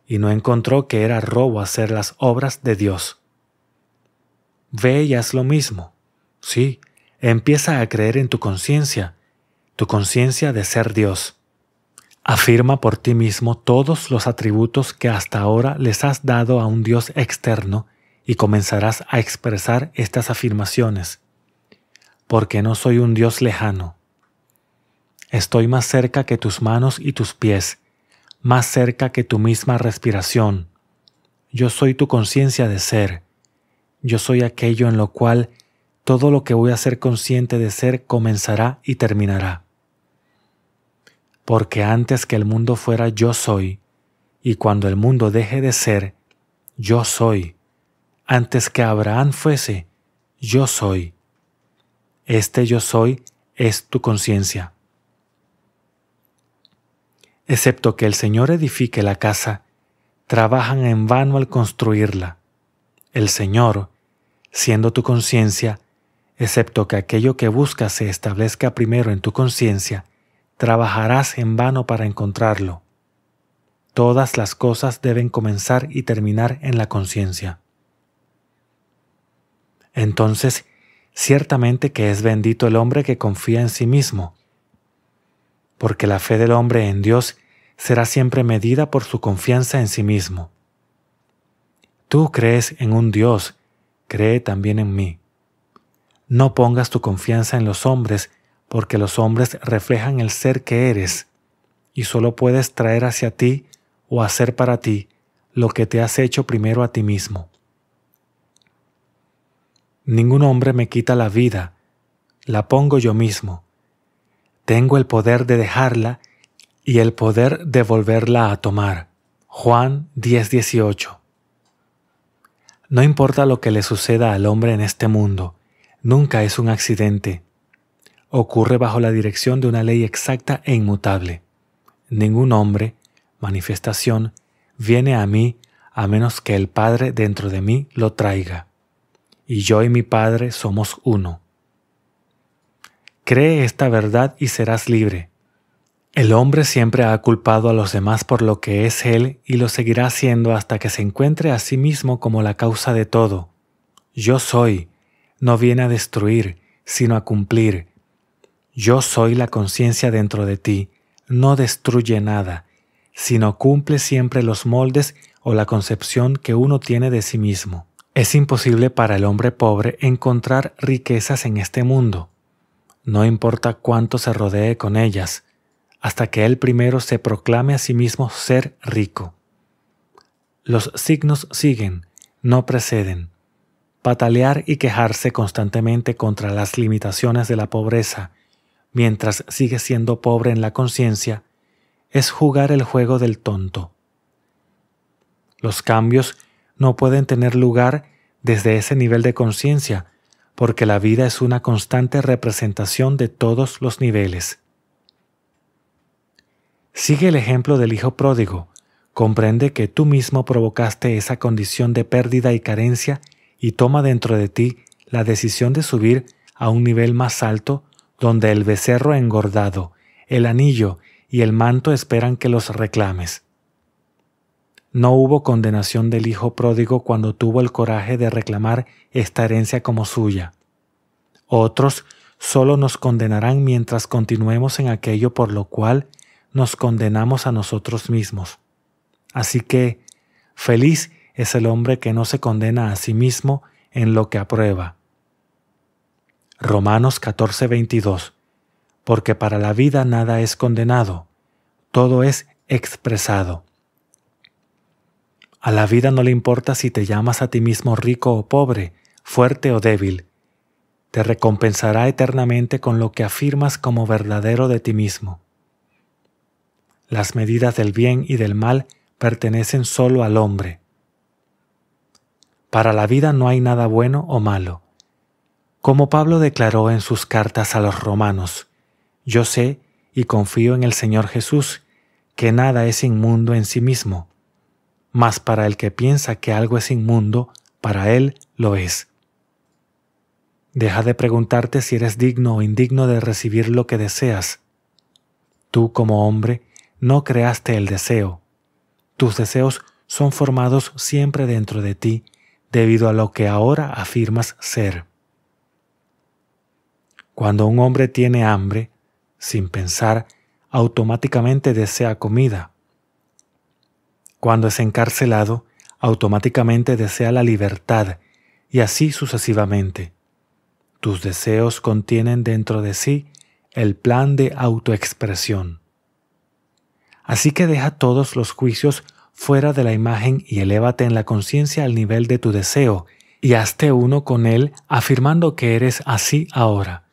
y no encontró que era robo hacer las obras de Dios. Ve y haz lo mismo. Sí, empieza a creer en tu conciencia, tu conciencia de ser Dios. Afirma por ti mismo todos los atributos que hasta ahora les has dado a un Dios externo y comenzarás a expresar estas afirmaciones. Porque no soy un Dios lejano, Estoy más cerca que tus manos y tus pies, más cerca que tu misma respiración. Yo soy tu conciencia de ser. Yo soy aquello en lo cual todo lo que voy a ser consciente de ser comenzará y terminará. Porque antes que el mundo fuera yo soy, y cuando el mundo deje de ser, yo soy. Antes que Abraham fuese, yo soy. Este yo soy es tu conciencia. Excepto que el Señor edifique la casa, trabajan en vano al construirla. El Señor, siendo tu conciencia, excepto que aquello que buscas se establezca primero en tu conciencia, trabajarás en vano para encontrarlo. Todas las cosas deben comenzar y terminar en la conciencia. Entonces, ciertamente que es bendito el hombre que confía en sí mismo, porque la fe del hombre en Dios será siempre medida por su confianza en sí mismo. Tú crees en un Dios, cree también en mí. No pongas tu confianza en los hombres, porque los hombres reflejan el ser que eres, y solo puedes traer hacia ti o hacer para ti lo que te has hecho primero a ti mismo. Ningún hombre me quita la vida, la pongo yo mismo. Tengo el poder de dejarla y el poder de volverla a tomar. Juan 10:18. No importa lo que le suceda al hombre en este mundo, nunca es un accidente. Ocurre bajo la dirección de una ley exacta e inmutable. Ningún hombre, manifestación, viene a mí a menos que el Padre dentro de mí lo traiga. Y yo y mi Padre somos uno. Cree esta verdad y serás libre. El hombre siempre ha culpado a los demás por lo que es él y lo seguirá haciendo hasta que se encuentre a sí mismo como la causa de todo. Yo soy, no viene a destruir, sino a cumplir. Yo soy la conciencia dentro de ti, no destruye nada, sino cumple siempre los moldes o la concepción que uno tiene de sí mismo. Es imposible para el hombre pobre encontrar riquezas en este mundo no importa cuánto se rodee con ellas, hasta que él primero se proclame a sí mismo ser rico. Los signos siguen, no preceden. Patalear y quejarse constantemente contra las limitaciones de la pobreza, mientras sigue siendo pobre en la conciencia, es jugar el juego del tonto. Los cambios no pueden tener lugar desde ese nivel de conciencia, porque la vida es una constante representación de todos los niveles. Sigue el ejemplo del hijo pródigo, comprende que tú mismo provocaste esa condición de pérdida y carencia y toma dentro de ti la decisión de subir a un nivel más alto donde el becerro engordado, el anillo y el manto esperan que los reclames. No hubo condenación del Hijo pródigo cuando tuvo el coraje de reclamar esta herencia como suya. Otros solo nos condenarán mientras continuemos en aquello por lo cual nos condenamos a nosotros mismos. Así que, feliz es el hombre que no se condena a sí mismo en lo que aprueba. Romanos 14:22 Porque para la vida nada es condenado, todo es expresado. A la vida no le importa si te llamas a ti mismo rico o pobre, fuerte o débil. Te recompensará eternamente con lo que afirmas como verdadero de ti mismo. Las medidas del bien y del mal pertenecen solo al hombre. Para la vida no hay nada bueno o malo. Como Pablo declaró en sus cartas a los romanos, yo sé y confío en el Señor Jesús, que nada es inmundo en sí mismo, mas para el que piensa que algo es inmundo, para él lo es. Deja de preguntarte si eres digno o indigno de recibir lo que deseas. Tú como hombre no creaste el deseo. Tus deseos son formados siempre dentro de ti debido a lo que ahora afirmas ser. Cuando un hombre tiene hambre, sin pensar, automáticamente desea comida. Cuando es encarcelado, automáticamente desea la libertad, y así sucesivamente. Tus deseos contienen dentro de sí el plan de autoexpresión. Así que deja todos los juicios fuera de la imagen y elévate en la conciencia al nivel de tu deseo, y hazte uno con él afirmando que eres así ahora,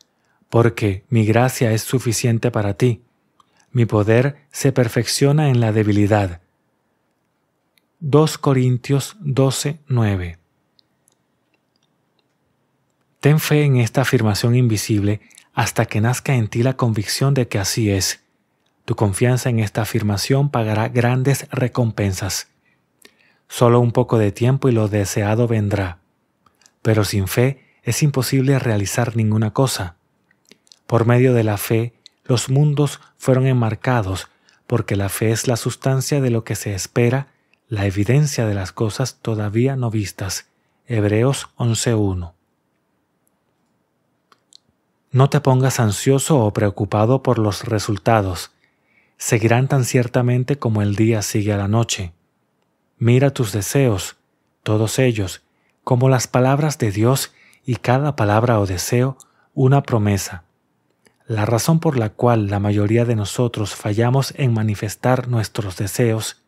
porque mi gracia es suficiente para ti. Mi poder se perfecciona en la debilidad. 2 Corintios 12, Ten fe en esta afirmación invisible hasta que nazca en ti la convicción de que así es. Tu confianza en esta afirmación pagará grandes recompensas. Solo un poco de tiempo y lo deseado vendrá. Pero sin fe es imposible realizar ninguna cosa. Por medio de la fe, los mundos fueron enmarcados, porque la fe es la sustancia de lo que se espera la evidencia de las cosas todavía no vistas. Hebreos 11.1. No te pongas ansioso o preocupado por los resultados. Seguirán tan ciertamente como el día sigue a la noche. Mira tus deseos, todos ellos, como las palabras de Dios y cada palabra o deseo una promesa. La razón por la cual la mayoría de nosotros fallamos en manifestar nuestros deseos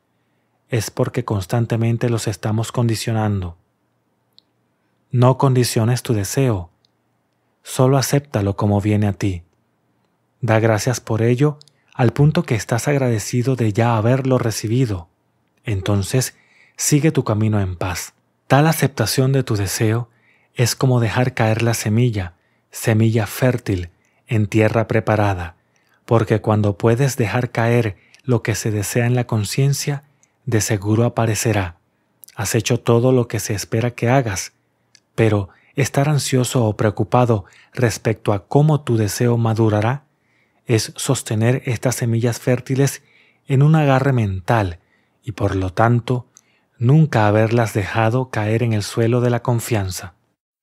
es porque constantemente los estamos condicionando. No condiciones tu deseo, solo acéptalo como viene a ti. Da gracias por ello al punto que estás agradecido de ya haberlo recibido. Entonces, sigue tu camino en paz. Tal aceptación de tu deseo es como dejar caer la semilla, semilla fértil, en tierra preparada, porque cuando puedes dejar caer lo que se desea en la conciencia, de seguro aparecerá. Has hecho todo lo que se espera que hagas, pero estar ansioso o preocupado respecto a cómo tu deseo madurará es sostener estas semillas fértiles en un agarre mental y por lo tanto nunca haberlas dejado caer en el suelo de la confianza.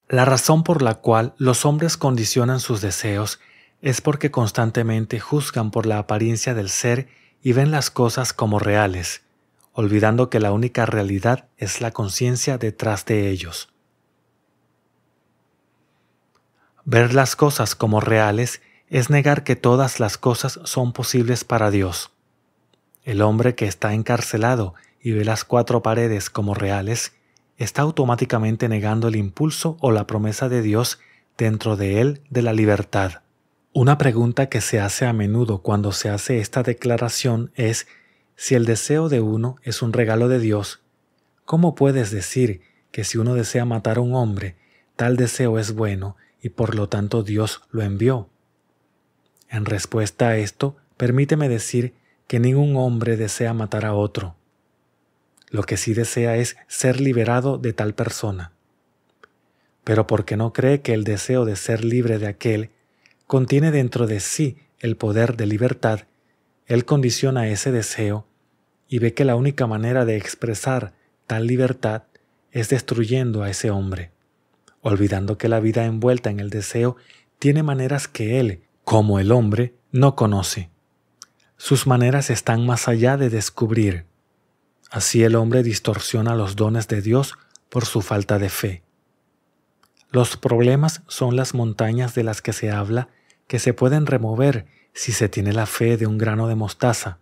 La razón por la cual los hombres condicionan sus deseos es porque constantemente juzgan por la apariencia del ser y ven las cosas como reales, olvidando que la única realidad es la conciencia detrás de ellos. Ver las cosas como reales es negar que todas las cosas son posibles para Dios. El hombre que está encarcelado y ve las cuatro paredes como reales, está automáticamente negando el impulso o la promesa de Dios dentro de él de la libertad. Una pregunta que se hace a menudo cuando se hace esta declaración es si el deseo de uno es un regalo de Dios, ¿cómo puedes decir que si uno desea matar a un hombre, tal deseo es bueno y por lo tanto Dios lo envió? En respuesta a esto, permíteme decir que ningún hombre desea matar a otro. Lo que sí desea es ser liberado de tal persona. Pero porque no cree que el deseo de ser libre de aquel contiene dentro de sí el poder de libertad, él condiciona ese deseo y ve que la única manera de expresar tal libertad es destruyendo a ese hombre, olvidando que la vida envuelta en el deseo tiene maneras que él, como el hombre, no conoce. Sus maneras están más allá de descubrir. Así el hombre distorsiona los dones de Dios por su falta de fe. Los problemas son las montañas de las que se habla que se pueden remover si se tiene la fe de un grano de mostaza.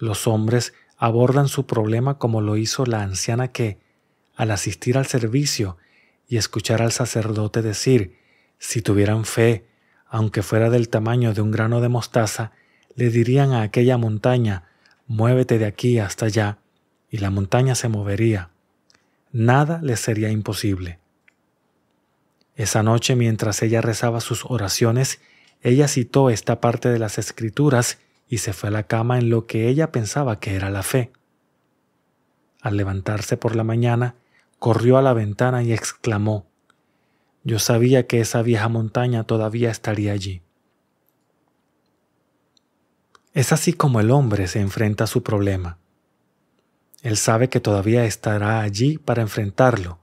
Los hombres abordan su problema como lo hizo la anciana que, al asistir al servicio y escuchar al sacerdote decir, si tuvieran fe, aunque fuera del tamaño de un grano de mostaza, le dirían a aquella montaña, muévete de aquí hasta allá, y la montaña se movería. Nada le sería imposible. Esa noche mientras ella rezaba sus oraciones ella citó esta parte de las escrituras y se fue a la cama en lo que ella pensaba que era la fe. Al levantarse por la mañana, corrió a la ventana y exclamó, Yo sabía que esa vieja montaña todavía estaría allí. Es así como el hombre se enfrenta a su problema. Él sabe que todavía estará allí para enfrentarlo.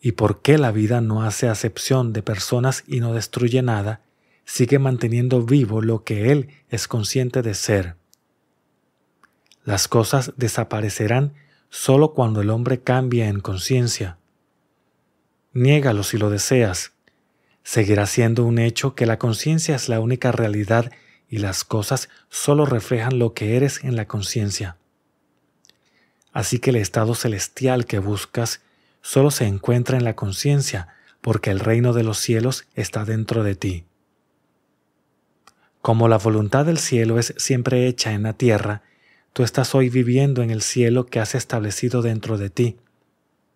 ¿Y por qué la vida no hace acepción de personas y no destruye nada? sigue manteniendo vivo lo que él es consciente de ser. Las cosas desaparecerán solo cuando el hombre cambia en conciencia. Niégalo si lo deseas. Seguirá siendo un hecho que la conciencia es la única realidad y las cosas solo reflejan lo que eres en la conciencia. Así que el estado celestial que buscas solo se encuentra en la conciencia, porque el reino de los cielos está dentro de ti. Como la voluntad del cielo es siempre hecha en la tierra, tú estás hoy viviendo en el cielo que has establecido dentro de ti,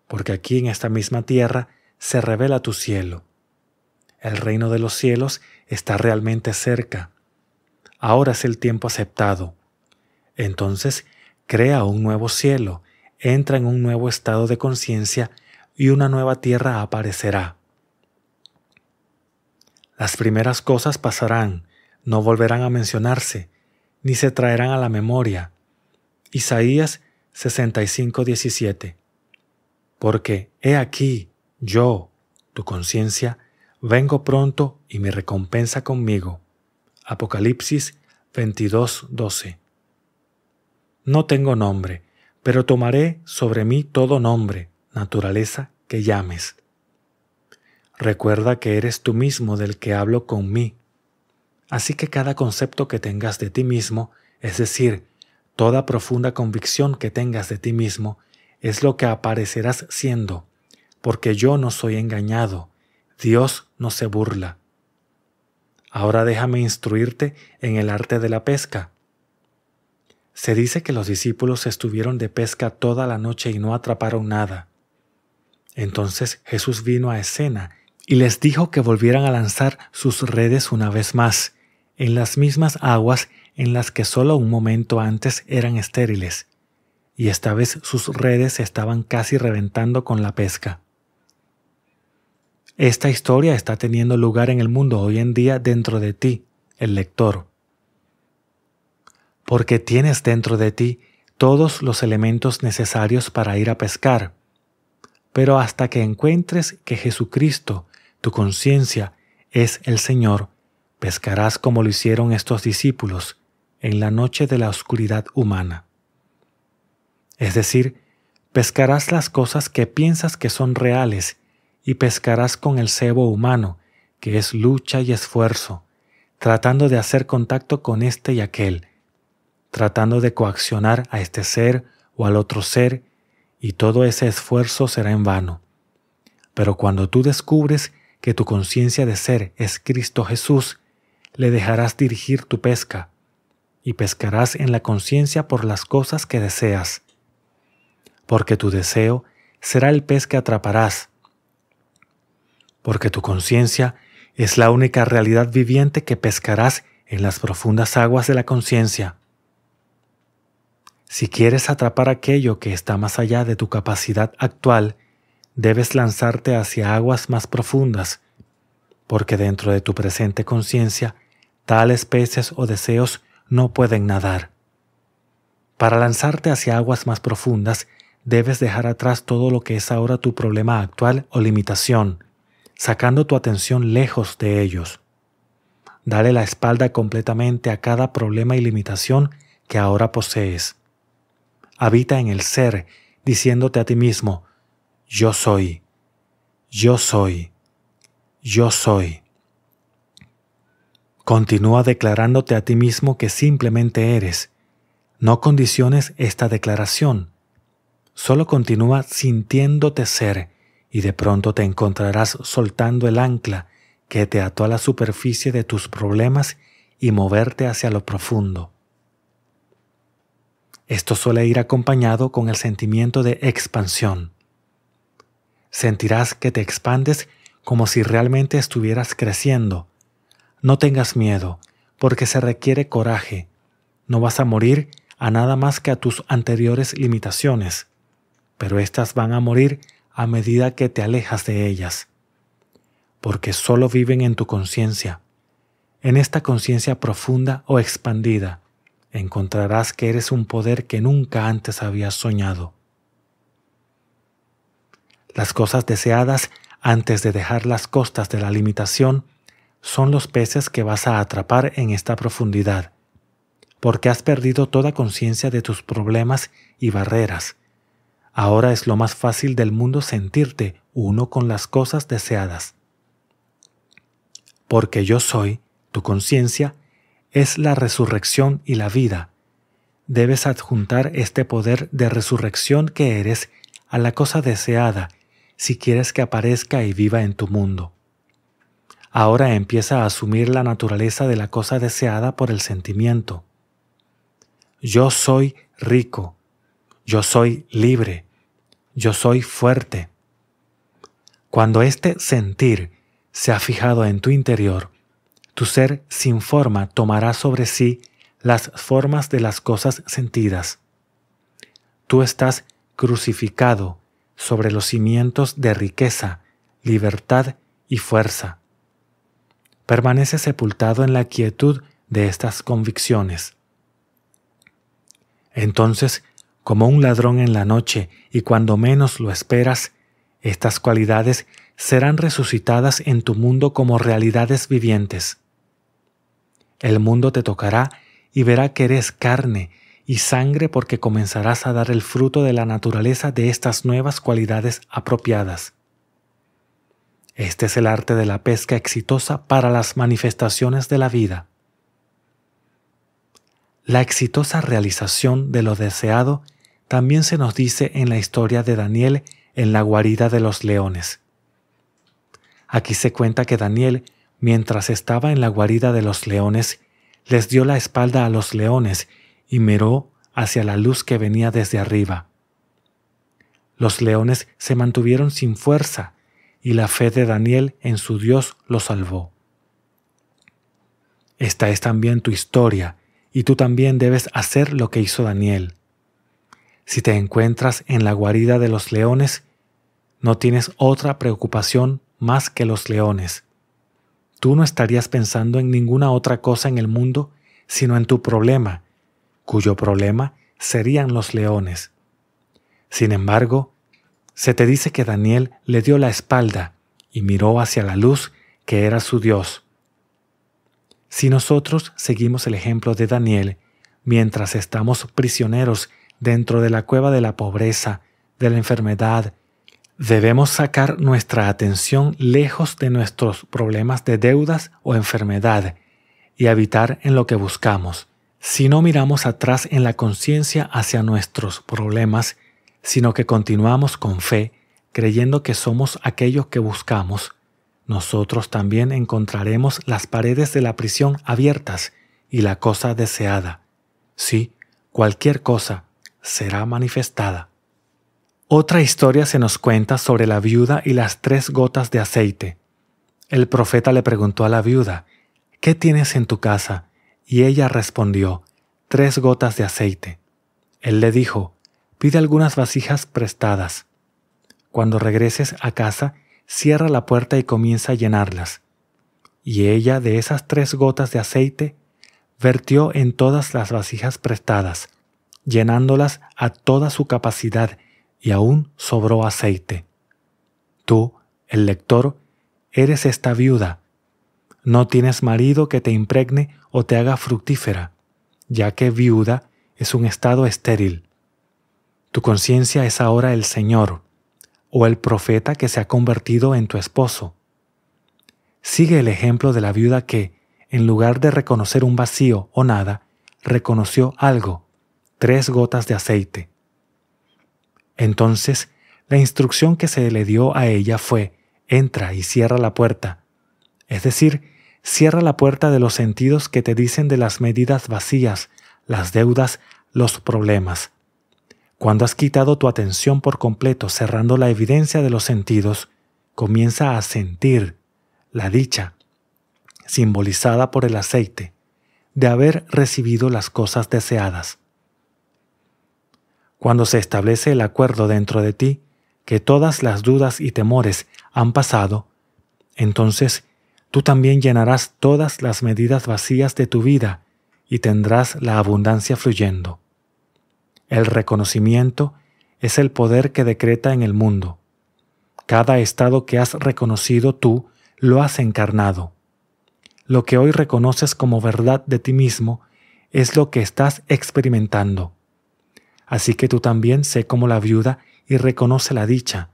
porque aquí en esta misma tierra se revela tu cielo. El reino de los cielos está realmente cerca. Ahora es el tiempo aceptado. Entonces, crea un nuevo cielo, entra en un nuevo estado de conciencia y una nueva tierra aparecerá. Las primeras cosas pasarán, no volverán a mencionarse, ni se traerán a la memoria. Isaías 65:17. Porque he aquí, yo, tu conciencia, vengo pronto y me recompensa conmigo. Apocalipsis 22:12. No tengo nombre, pero tomaré sobre mí todo nombre, naturaleza, que llames. Recuerda que eres tú mismo del que hablo con mí Así que cada concepto que tengas de ti mismo, es decir, toda profunda convicción que tengas de ti mismo, es lo que aparecerás siendo, porque yo no soy engañado, Dios no se burla. Ahora déjame instruirte en el arte de la pesca. Se dice que los discípulos estuvieron de pesca toda la noche y no atraparon nada. Entonces Jesús vino a escena y les dijo que volvieran a lanzar sus redes una vez más, en las mismas aguas en las que solo un momento antes eran estériles, y esta vez sus redes estaban casi reventando con la pesca. Esta historia está teniendo lugar en el mundo hoy en día dentro de ti, el lector. Porque tienes dentro de ti todos los elementos necesarios para ir a pescar. Pero hasta que encuentres que Jesucristo tu conciencia es el Señor, pescarás como lo hicieron estos discípulos en la noche de la oscuridad humana. Es decir, pescarás las cosas que piensas que son reales y pescarás con el cebo humano, que es lucha y esfuerzo, tratando de hacer contacto con este y aquel, tratando de coaccionar a este ser o al otro ser, y todo ese esfuerzo será en vano. Pero cuando tú descubres que tu conciencia de ser es Cristo Jesús, le dejarás dirigir tu pesca, y pescarás en la conciencia por las cosas que deseas. Porque tu deseo será el pez que atraparás. Porque tu conciencia es la única realidad viviente que pescarás en las profundas aguas de la conciencia. Si quieres atrapar aquello que está más allá de tu capacidad actual, debes lanzarte hacia aguas más profundas, porque dentro de tu presente conciencia tales peces o deseos no pueden nadar. Para lanzarte hacia aguas más profundas, debes dejar atrás todo lo que es ahora tu problema actual o limitación, sacando tu atención lejos de ellos. Dale la espalda completamente a cada problema y limitación que ahora posees. Habita en el ser, diciéndote a ti mismo, yo soy, yo soy, yo soy. Continúa declarándote a ti mismo que simplemente eres. No condiciones esta declaración. Solo continúa sintiéndote ser y de pronto te encontrarás soltando el ancla que te ató a la superficie de tus problemas y moverte hacia lo profundo. Esto suele ir acompañado con el sentimiento de expansión. Sentirás que te expandes como si realmente estuvieras creciendo. No tengas miedo, porque se requiere coraje. No vas a morir a nada más que a tus anteriores limitaciones, pero éstas van a morir a medida que te alejas de ellas, porque solo viven en tu conciencia. En esta conciencia profunda o expandida, encontrarás que eres un poder que nunca antes habías soñado. Las cosas deseadas antes de dejar las costas de la limitación son los peces que vas a atrapar en esta profundidad, porque has perdido toda conciencia de tus problemas y barreras. Ahora es lo más fácil del mundo sentirte uno con las cosas deseadas. Porque yo soy, tu conciencia, es la resurrección y la vida. Debes adjuntar este poder de resurrección que eres a la cosa deseada si quieres que aparezca y viva en tu mundo. Ahora empieza a asumir la naturaleza de la cosa deseada por el sentimiento. Yo soy rico, yo soy libre, yo soy fuerte. Cuando este sentir se ha fijado en tu interior, tu ser sin forma tomará sobre sí las formas de las cosas sentidas. Tú estás crucificado sobre los cimientos de riqueza, libertad y fuerza. Permanece sepultado en la quietud de estas convicciones. Entonces, como un ladrón en la noche y cuando menos lo esperas, estas cualidades serán resucitadas en tu mundo como realidades vivientes. El mundo te tocará y verá que eres carne y sangre porque comenzarás a dar el fruto de la naturaleza de estas nuevas cualidades apropiadas. Este es el arte de la pesca exitosa para las manifestaciones de la vida. La exitosa realización de lo deseado también se nos dice en la historia de Daniel en la guarida de los leones. Aquí se cuenta que Daniel, mientras estaba en la guarida de los leones, les dio la espalda a los leones y miró hacia la luz que venía desde arriba. Los leones se mantuvieron sin fuerza y la fe de Daniel en su Dios lo salvó. Esta es también tu historia y tú también debes hacer lo que hizo Daniel. Si te encuentras en la guarida de los leones, no tienes otra preocupación más que los leones. Tú no estarías pensando en ninguna otra cosa en el mundo sino en tu problema cuyo problema serían los leones. Sin embargo, se te dice que Daniel le dio la espalda y miró hacia la luz que era su Dios. Si nosotros seguimos el ejemplo de Daniel, mientras estamos prisioneros dentro de la cueva de la pobreza, de la enfermedad, debemos sacar nuestra atención lejos de nuestros problemas de deudas o enfermedad y habitar en lo que buscamos, si no miramos atrás en la conciencia hacia nuestros problemas, sino que continuamos con fe, creyendo que somos aquello que buscamos, nosotros también encontraremos las paredes de la prisión abiertas y la cosa deseada. Sí, cualquier cosa será manifestada. Otra historia se nos cuenta sobre la viuda y las tres gotas de aceite. El profeta le preguntó a la viuda, ¿Qué tienes en tu casa? Y ella respondió, tres gotas de aceite. Él le dijo, pide algunas vasijas prestadas. Cuando regreses a casa, cierra la puerta y comienza a llenarlas. Y ella de esas tres gotas de aceite vertió en todas las vasijas prestadas, llenándolas a toda su capacidad, y aún sobró aceite. Tú, el lector, eres esta viuda no tienes marido que te impregne o te haga fructífera, ya que viuda es un estado estéril. Tu conciencia es ahora el Señor, o el profeta que se ha convertido en tu esposo. Sigue el ejemplo de la viuda que, en lugar de reconocer un vacío o nada, reconoció algo, tres gotas de aceite. Entonces, la instrucción que se le dio a ella fue, entra y cierra la puerta, es decir, Cierra la puerta de los sentidos que te dicen de las medidas vacías, las deudas, los problemas. Cuando has quitado tu atención por completo cerrando la evidencia de los sentidos, comienza a sentir la dicha, simbolizada por el aceite, de haber recibido las cosas deseadas. Cuando se establece el acuerdo dentro de ti que todas las dudas y temores han pasado, entonces tú también llenarás todas las medidas vacías de tu vida y tendrás la abundancia fluyendo. El reconocimiento es el poder que decreta en el mundo. Cada estado que has reconocido tú lo has encarnado. Lo que hoy reconoces como verdad de ti mismo es lo que estás experimentando. Así que tú también sé como la viuda y reconoce la dicha,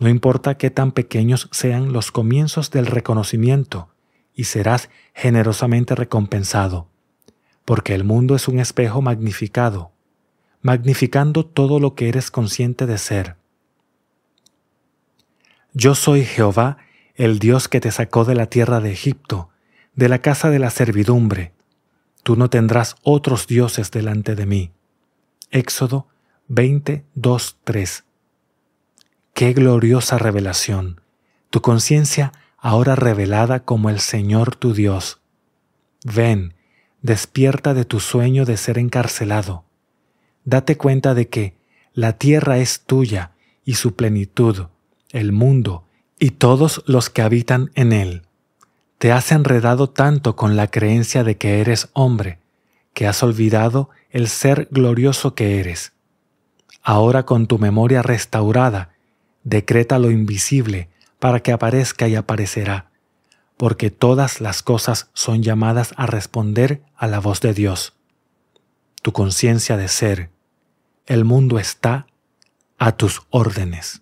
no importa qué tan pequeños sean los comienzos del reconocimiento, y serás generosamente recompensado, porque el mundo es un espejo magnificado, magnificando todo lo que eres consciente de ser. Yo soy Jehová, el Dios que te sacó de la tierra de Egipto, de la casa de la servidumbre. Tú no tendrás otros dioses delante de mí. Éxodo 20, 3. Qué gloriosa revelación. Tu conciencia ahora revelada como el Señor tu Dios. Ven, despierta de tu sueño de ser encarcelado. Date cuenta de que la tierra es tuya y su plenitud, el mundo y todos los que habitan en él. Te has enredado tanto con la creencia de que eres hombre, que has olvidado el ser glorioso que eres. Ahora con tu memoria restaurada decreta lo invisible para que aparezca y aparecerá, porque todas las cosas son llamadas a responder a la voz de Dios. Tu conciencia de ser, el mundo está a tus órdenes.